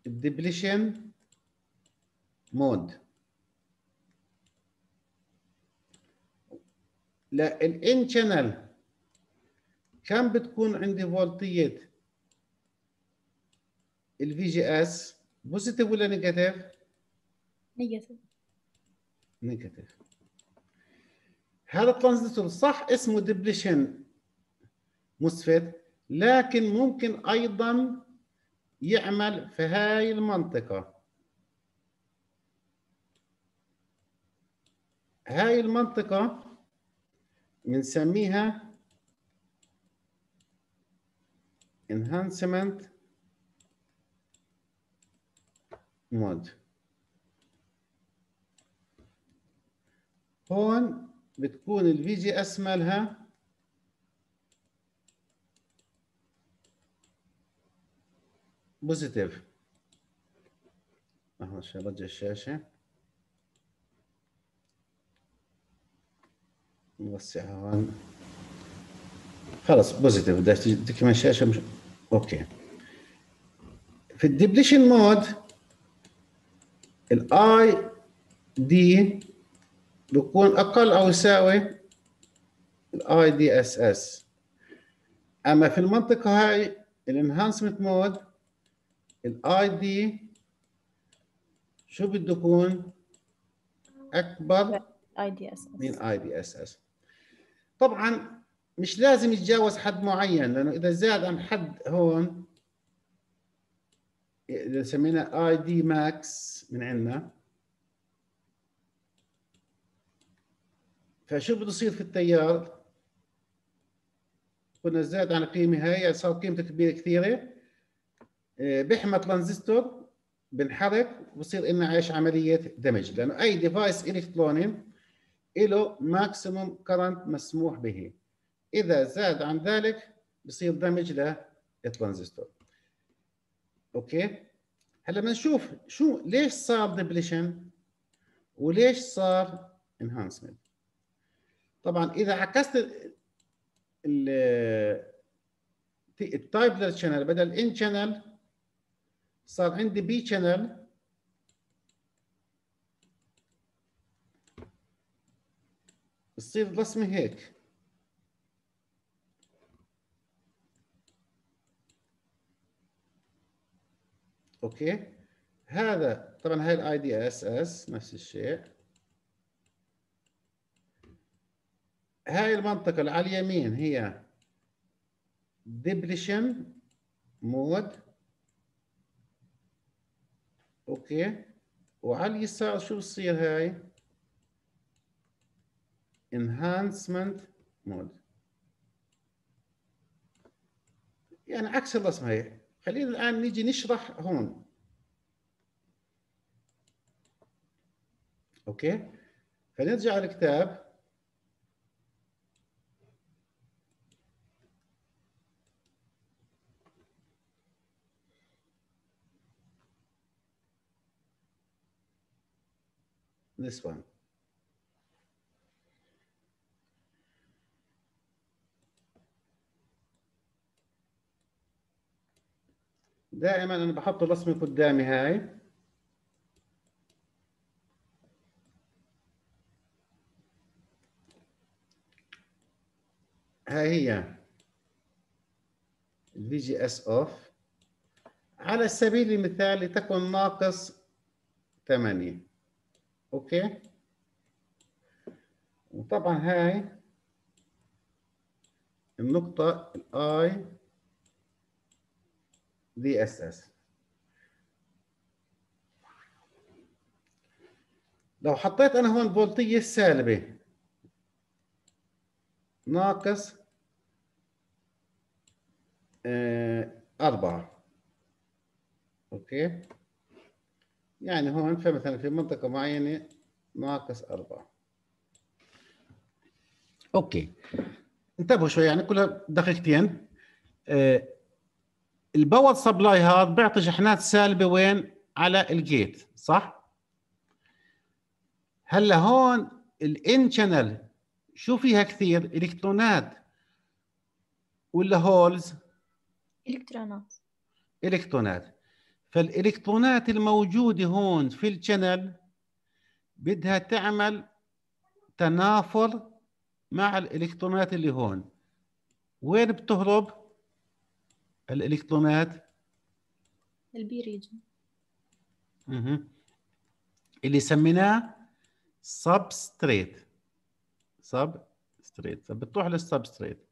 depletion مود لا الان شانل كم بتكون عندي فولتيات الفي جي اس بوزيتيف ولا نيجاتيف؟ نيجاتيف نيجاتيف هذا الترانزستور صح اسمه depletion مسفت لكن ممكن ايضا يعمل في هاي المنطقة هاي المنطقة بنسميها enhancement mode هون بتكون الفيجي اسمها مالها بوزيتيف لحظة عشان ارجع الشاشة نوسعها هون خلص بوزيتيف بدك تكمل الشاشه مش اوكي في الديبليشن مود الاي دي بكون اقل او يساوي الاي دي اس اس اما في المنطقة هاي الانهانسمنت مود الاي دي شو بده يكون اكبر اي دي اس اس من اي دي اس اس طبعا مش لازم يتجاوز حد معين لانه اذا زاد عن حد هون اذا سمينا اي دي ماكس من عندنا فشو بده يصير في التيار؟ كنا زاد عن القيمه هاي يعني صار قيمته كبيره كثيره بحمى ترانزستور بنحرق وبصير لنا ايش عمليه دمج لانه اي ديفايس الكتروني له ماكسيموم كرنت مسموح به اذا زاد عن ذلك بصير دمج للترانزستور اوكي هلا بدنا نشوف شو ليش صار ديبليشن وليش صار انهانسمنت طبعا اذا عكست ال التايب شانل بدل ان شانل صار عندي بي شانل بتصير الرسمه هيك اوكي هذا طبعا هاي الاي دي اس اس نفس الشيء هاي المنطقه اللي على اليمين هي ديبليشن مود اوكي وعلى اليسار شو بصير هاي enhancement mode يعني عكس الرسمه هي خلينا الان نيجي نشرح هون اوكي خلينا نرجع على الكتاب this one. دائما انا بحط الرسمه قدامي هاي هاي هي الفي جي اس اوف على سبيل المثال لتكن ناقص 8 اوكي وطبعا هاي النقطة الاي دي اس اس لو حطيت انا هون فولتية سالبة ناقص آه، أربعة أوكي يعني هو انت مثلا في منطقه معينه ناقص أربعة اوكي انتبهوا شوي يعني كلها دقيقتين آه الباور سبلاي هذا بيعطي شحنات سالبه وين على الجيت صح هلا هون الان شانل شو فيها كثير الكترونات ولا هولز الكترونات الكترونات فالالكترونات الموجوده هون في الشانل بدها تعمل تنافر مع الالكترونات اللي هون وين بتهرب الالكترونات البي ريجن اها اللي سميناه سبستريت سبستريت فبتروح للسبستريت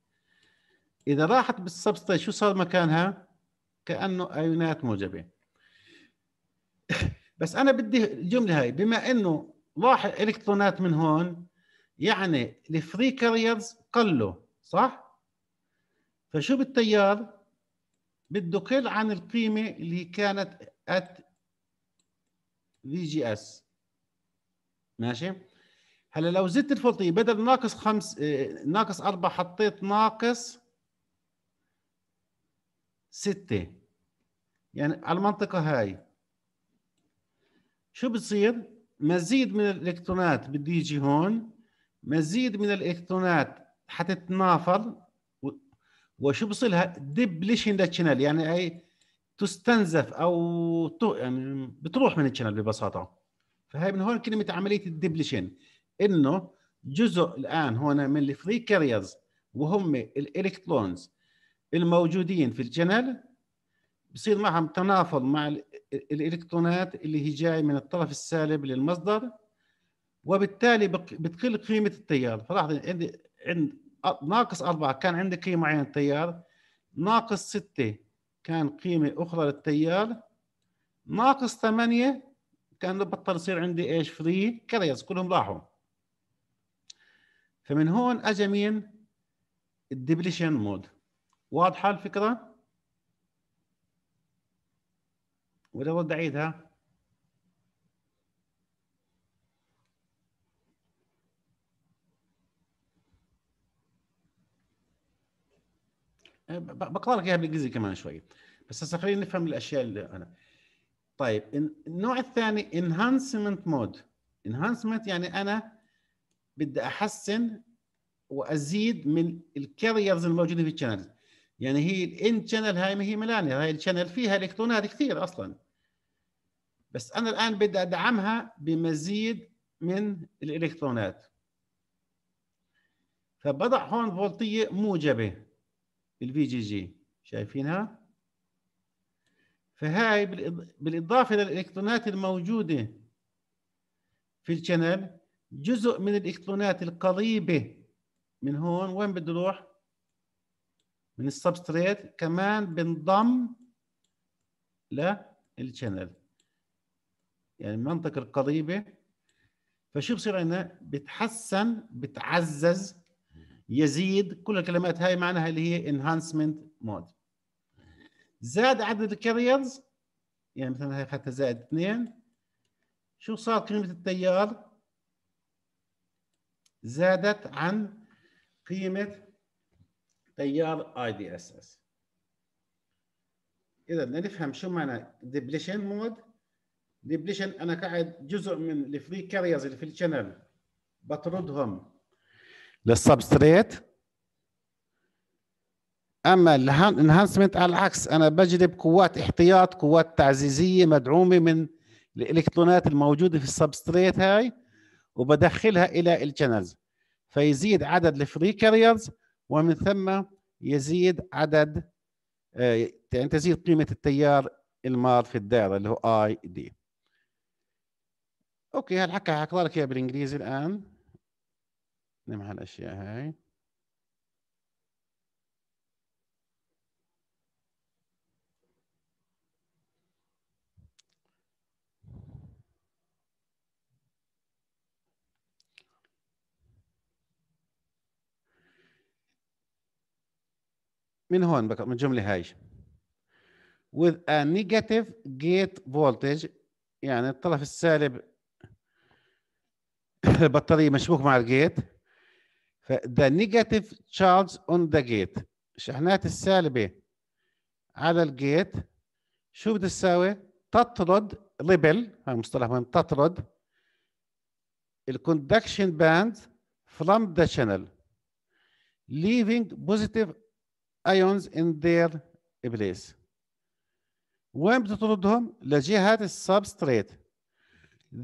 اذا راحت بالسبستريت شو صار مكانها كانه ايونات موجبه بس انا بدي الجمله هاي بما انه راح الكترونات من هون يعني الفري كاريرز قلوا صح فشو بالتيار بده قل عن القيمه اللي كانت ات في جي اس ماشي هلا لو زدت الفولتي بدل ناقص خمس آه، ناقص أربعة حطيت ناقص ستة يعني على المنطقة هاي شو بصير؟ مزيد من الالكترونات بده يجي هون مزيد من الالكترونات حتتنافر وشو بصير لها دبليشن للشنل يعني اي تستنزف او يعني بتروح من الشنل ببساطه فهي من هون كلمه عمليه الدبليشن انه جزء الان هون من الفري كاريرز وهم الالكترونز الموجودين في الشنل بصير معهم تنافض مع الالكترونات اللي هي جاي من الطرف السالب للمصدر وبالتالي بتقل قيمه التيار فلاحظ عندي عند ناقص أربعة كان عندي قيمة معينة للتيار ناقص ستة كان قيمة أخرى للتيار ناقص ثمانية كان بطل يصير عندي ايش فري كاريرز كلهم راحوا فمن هون اجى مين الديبليشن مود واضحة الفكرة؟ واذا بدي اعيدها بقرا لك اياها بالانجليزي كمان شوي بس هسه خلينا نفهم الاشياء اللي انا طيب النوع الثاني انهانسمنت مود انهانسمنت يعني انا بدي احسن وازيد من الكاريرز الموجوده في الشانلز يعني هي الان شانل هاي ما هي ملانيا هاي الشانل فيها الكترونات كثير اصلا بس انا الان بدي ادعمها بمزيد من الالكترونات فبضع هون فولتيه موجبه الفي جي جي شايفينها فهاي بالاضافه للالكترونات الموجوده في الشانل جزء من الالكترونات القريبه من هون وين بده يروح من السبستريت كمان بنضم للشانل يعني المنطقه القريبه فشو بصير عندنا بتحسن بتعزز يزيد كل الكلمات هاي معناها اللي هي انهانسمنت مود زاد عدد الكاريرز يعني مثلا هاي اخذتها زائد اثنين شو صار قيمه التيار زادت عن قيمه تيار اي دي اس اس اذا نفهم شو معنى ديبليشن مود ديبليشن انا قاعد جزء من الفري كاريرز اللي في الشانل بطردهم للسبستريت اما الانهانسمنت على العكس انا بجلب قوات احتياط قوات تعزيزيه مدعومه من الالكترونات الموجوده في السبستريت هاي وبدخلها الى الشانلز فيزيد عدد الفري كاريرز ومن ثم يزيد عدد آه، يعني تزيد قيمة التيار المار في الدائرة اللي هو اي دي اوكي هالحكى حكى لك اياه بالانجليزي الان نمحى الاشياء هاي من هون بقى من الجمله هاي with a negative gate voltage يعني الطرف السالب البطاريه مشبوك مع الجيت ف the negative charge on the gate الشحنات السالبه على الجيت شو بدها تساوي؟ تطرد ريبل هذا مصطلح مهم تطرد الكوندكشن باند from the channel leaving positive ايونز ان ذير بليس وين بتطردهم لجهه السبستريت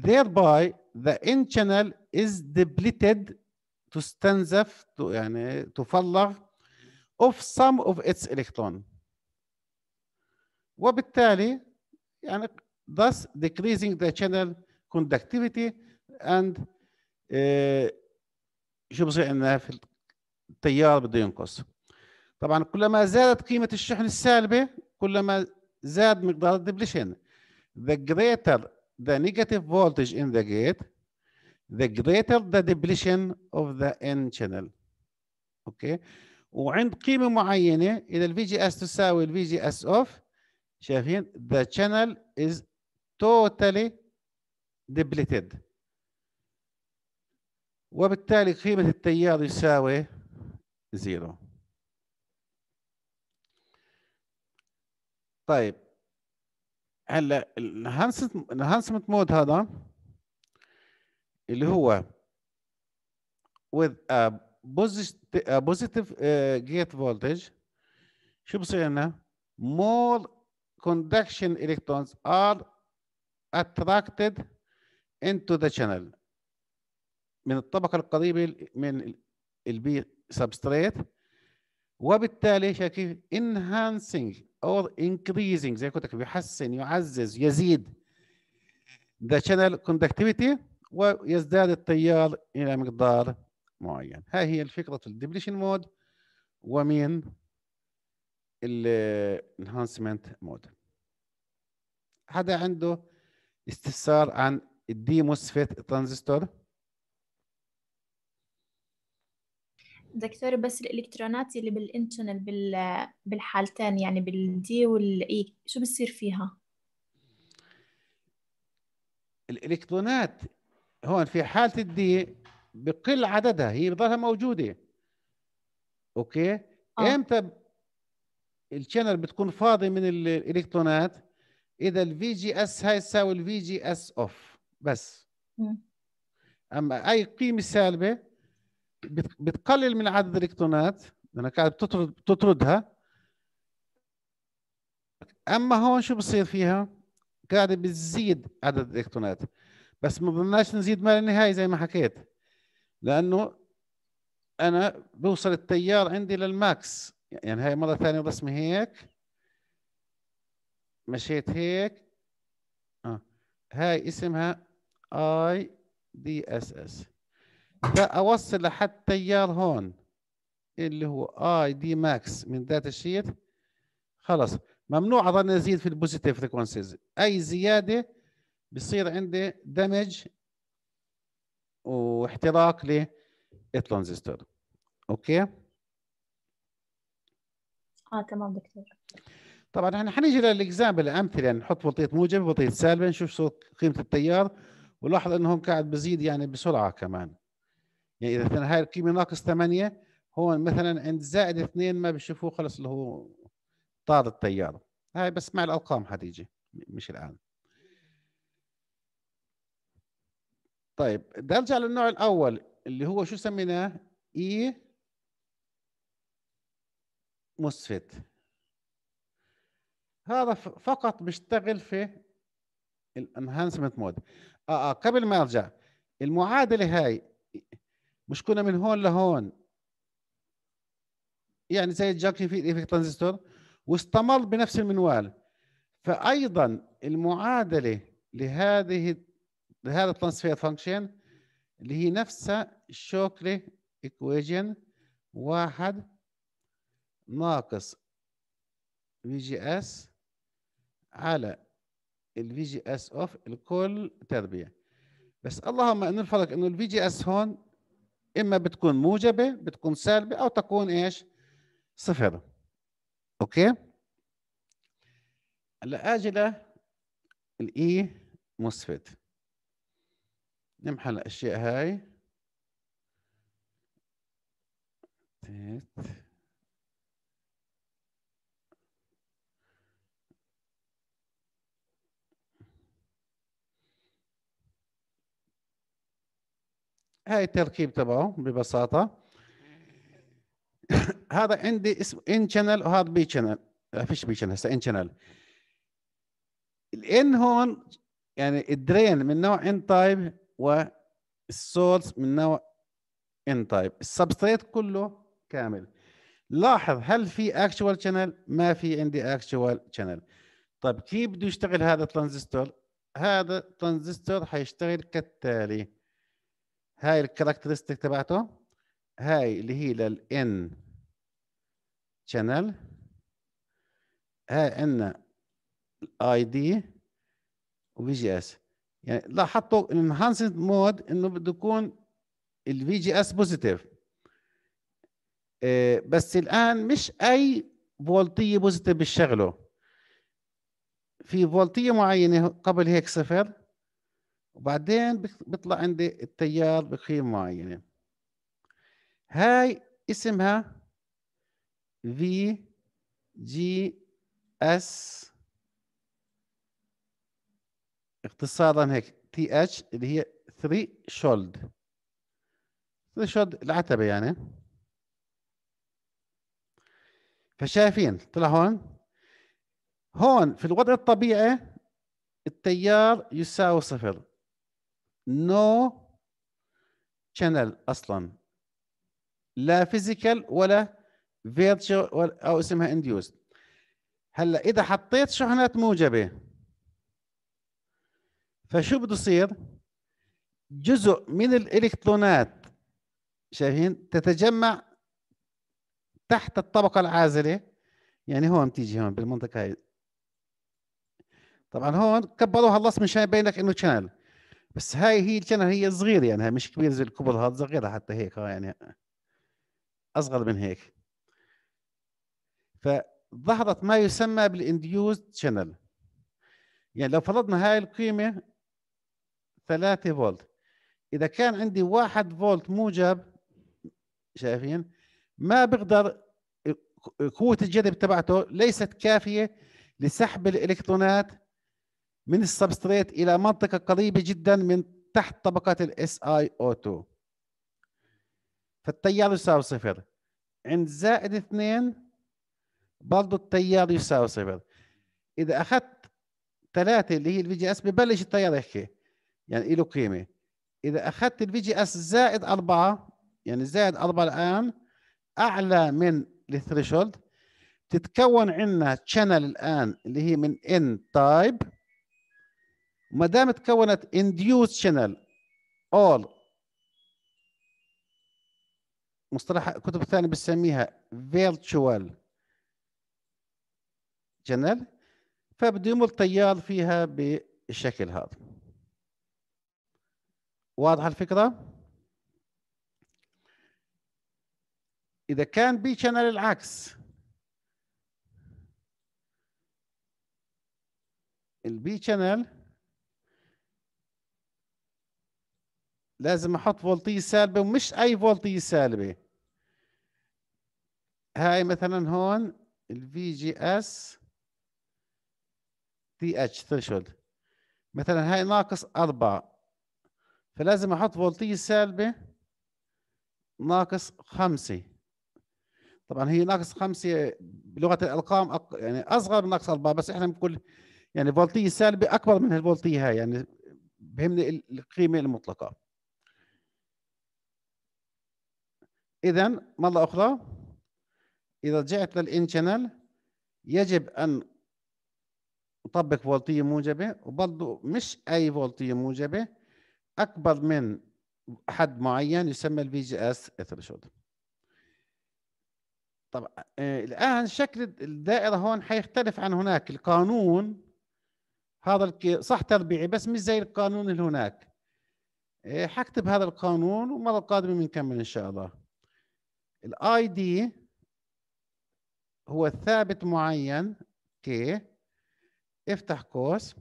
thereby the in channel is depleted تستنزف يعني تفلغ of some of its electron وبالتالي يعني thus decreasing the channel conductivity and آه، شو بصير عندنا في التيار بده ينقص طبعا كلما زادت قيمة الشحن السالبة كلما زاد مقدار الدبليشن the greater the negative voltage in the gate the greater the depletion of the n channel اوكي وعند قيمه معينه اذا ال VGS تساوي ال VGS off شايفين the channel is totally depleted وبالتالي قيمه التيار يساوي زيرو طيب هلا الانهانسمنت مود هذا اللي هو with a positive uh, gate voltage شو بصير لنا؟ more conduction electrons are attracted into the channel من الطبقة القريبة من البي سبستريت وبالتالي شايف enhancing or increasing زي كنت بيحسن يعزز يزيد the channel conductivity ويزداد التيار الى مقدار معين هاي هي الفكره في الديبليشن مود ومن الانهانسمنت مود حدا عنده استفسار عن الديموسفيت ترانزستور دكتور بس الالكترونات اللي بالانترنال بال بالحالتين يعني بالدي والاي شو بصير فيها الالكترونات هون في حاله الدي بقل عددها هي بضلها موجوده اوكي آه. امتى الشانل بتكون فاضي من الالكترونات اذا الفي جي اس هاي تساوي الفي جي اس اوف بس م. اما اي قيمه سالبه بتقلل من عدد الالكترونات لانك قاعد بتطرد بتطردها اما هون شو بصير فيها؟ قاعده بتزيد عدد الالكترونات بس ما بدناش نزيد ما نهايه زي ما حكيت لانه انا بوصل التيار عندي للماكس يعني هاي مره ثانيه رسمي هيك مشيت هيك آه. هاي اسمها اي دي اس اس اوصل لحد تيار هون اللي هو اي دي ماكس من داتا شيت خلص ممنوع اظل ازيد في البوزيتيف فريكونسيز اي زياده بصير عندي دمج واحتراق للترانزستور اوكي اه تمام دكتور طبعا احنا حنيجي للاكزامبل الامثله يعني نحط وطيط موجب وطيط سالبه نشوف قيمه التيار ولاحظ انه هون قاعد بزيد يعني بسرعه كمان يعني اذا هاي القيمه ناقص 8 هون مثلا عند زائد 2 ما بيشوفوه خلص اللي هو طار الطياره هاي بس مع الارقام حتيجي مش الان طيب بدي ارجع للنوع الاول اللي هو شو سميناه اي e مسفت هذا فقط بيشتغل في الانهانسمنت مود اه اه قبل ما ارجع المعادله هاي مش كنا من هون لهون يعني زي الجاكي في ترانزستور واستمر بنفس المنوال فايضا المعادله لهذه لهذا الترانسفير فانكشن اللي هي نفسها الشوكلي ايكويجن واحد ناقص في جي اس على الفي جي اس اوف الكل تربيه بس اللهم انه الفرق انه الفي جي اس هون اما بتكون موجبه بتكون سالبه او تكون ايش صفر اوكي هلا اجي الاي مسفد نمحى الاشياء هاي تيت. هاي التركيب تبعه ببساطه هذا عندي اسم ان شانل وهذا بي شانل ما فيش بي شانل هسه ان شانل الان هون يعني الدرين من نوع ان تايب والسورس من نوع ان تايب السبستريت كله كامل لاحظ هل في اكشوال شانل ما في عندي اكشوال شانل طيب كيف بده يشتغل هذا الترانزستور هذا الترانزستور حيشتغل كالتالي هاي الكاركترستيك تبعته هاي اللي هي للان شانل هاي عندنا الاي دي وفي جي اس يعني لاحظتوا الانهانسد مود انه بده يكون الفي جي اس بوزيتيف بس الان مش اي فولتيه بوزيتيف بالشغله في فولتيه معينه قبل هيك صفر وبعدين بيطلع عندي التيار بقيمة معينة هاي اسمها في جي اس اختصارا هيك تي اتش اللي هي 3 شولد 3 شولد العتبة يعني فشايفين طلع هون هون في الوضع الطبيعي التيار يساوي صفر نو no channel اصلا لا فيزيكال ولا فيرتشوال او اسمها انديوس هلا اذا حطيت شحنات موجبه فشو بده يصير؟ جزء من الالكترونات شايفين تتجمع تحت الطبقه العازله يعني هون بتيجي هون بالمنطقه هاي طبعا هون كبروها اللص مشان يبين لك انه شانل بس هاي هي كان هي صغيره يعني مش كبيره زي الكبر هذا صغيره حتى هيك آه، يعني اصغر من هيك فظهرت ما يسمى بالانديوزد شانل يعني لو فرضنا هاي القيمه 3 فولت اذا كان عندي 1 فولت موجب شايفين ما بقدر قوه الجذب تبعته ليست كافيه لسحب الالكترونات من السبستريت الى منطقه قريبه جدا من تحت طبقه الاس اي او 2 فالتيار يساوي صفر عند زائد اثنين برضه التيار يساوي صفر اذا اخذت ثلاثه اللي هي الفي جي اس ببلش التيار يحكي يعني له قيمه اذا اخذت الفي جي اس زائد اربعه يعني زائد اربعه الان اعلى من الثريشولد تتكون عندنا تشانل الان اللي هي من ان تايب ما دام تكونت induced channel all مصطلح كتب الثانية بتسميها virtual channel فبده يمر تيار فيها بالشكل هذا واضحة الفكرة؟ إذا كان بي شانل العكس البي شانل لازم احط فولتيه سالبه ومش اي فولتيه سالبه هاي مثلا هون في جي اس تي اتش ثريشولد مثلا هاي ناقص أربعة فلازم أحط فولتية سالبة ناقص خمسة طبعا هي ناقص خمسة بلغة الأرقام يعني أصغر من ناقص أربعة بس إحنا بنقول يعني فولتية سالبة أكبر من الفولتية هاي يعني بهمني القيمة المطلقة إذا مرة أخرى إذا رجعت للإن شانل يجب أن نطبق فولتية موجبة وبرضه مش أي فولتية موجبة أكبر من حد معين يسمى الفي جي اس ثريشولد طب آه، الآن شكل الدائرة هون حيختلف عن هناك القانون هذا صح تربيعي بس مش زي القانون اللي هناك آه، حكتب هذا القانون ومرة قادمة بنكمل إن شاء الله الاي دي هو الثابت معين كي افتح قوس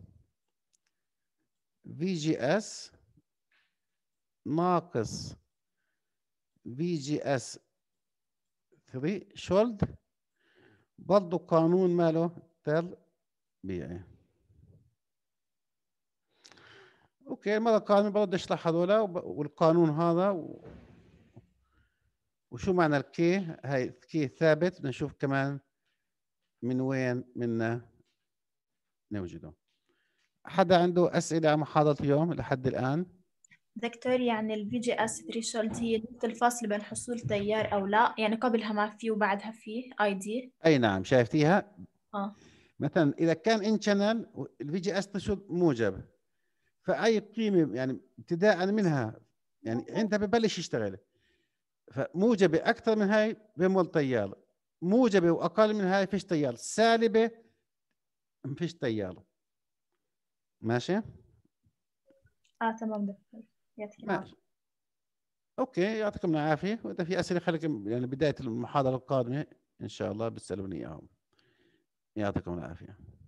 في جي اس ناقص في جي اس 3 شولد برضه قانون ماله تربيعي إيه. اوكي مره قانون برضه اشرح هذول والقانون هذا و... وشو معنى الكي هاي الكي ثابت بدنا نشوف كمان من وين منا نوجده حدا عنده أسئلة عن محاضرة اليوم لحد الآن؟ دكتور يعني الفي جي اس ثريشولد هي نقطة الفاصل بين حصول تيار أو لا يعني قبلها ما في وبعدها في اي دي أي نعم شايفتيها؟ اه مثلا إذا كان ان شانل الفي جي اس ثريشولد موجب فأي قيمة يعني ابتداء منها يعني عندها ببلش يشتغل فموجبه اكثر من هاي بمول طياره موجبه واقل من هاي فيش طياره سالبه ما فيش طياره ماشي اه تمام دكتور يعطيك العافيه اوكي يعطيكم العافيه واذا في اسئله خليك يعني بدايه المحاضره القادمه ان شاء الله بتسالوني اياهم يعطيكم العافيه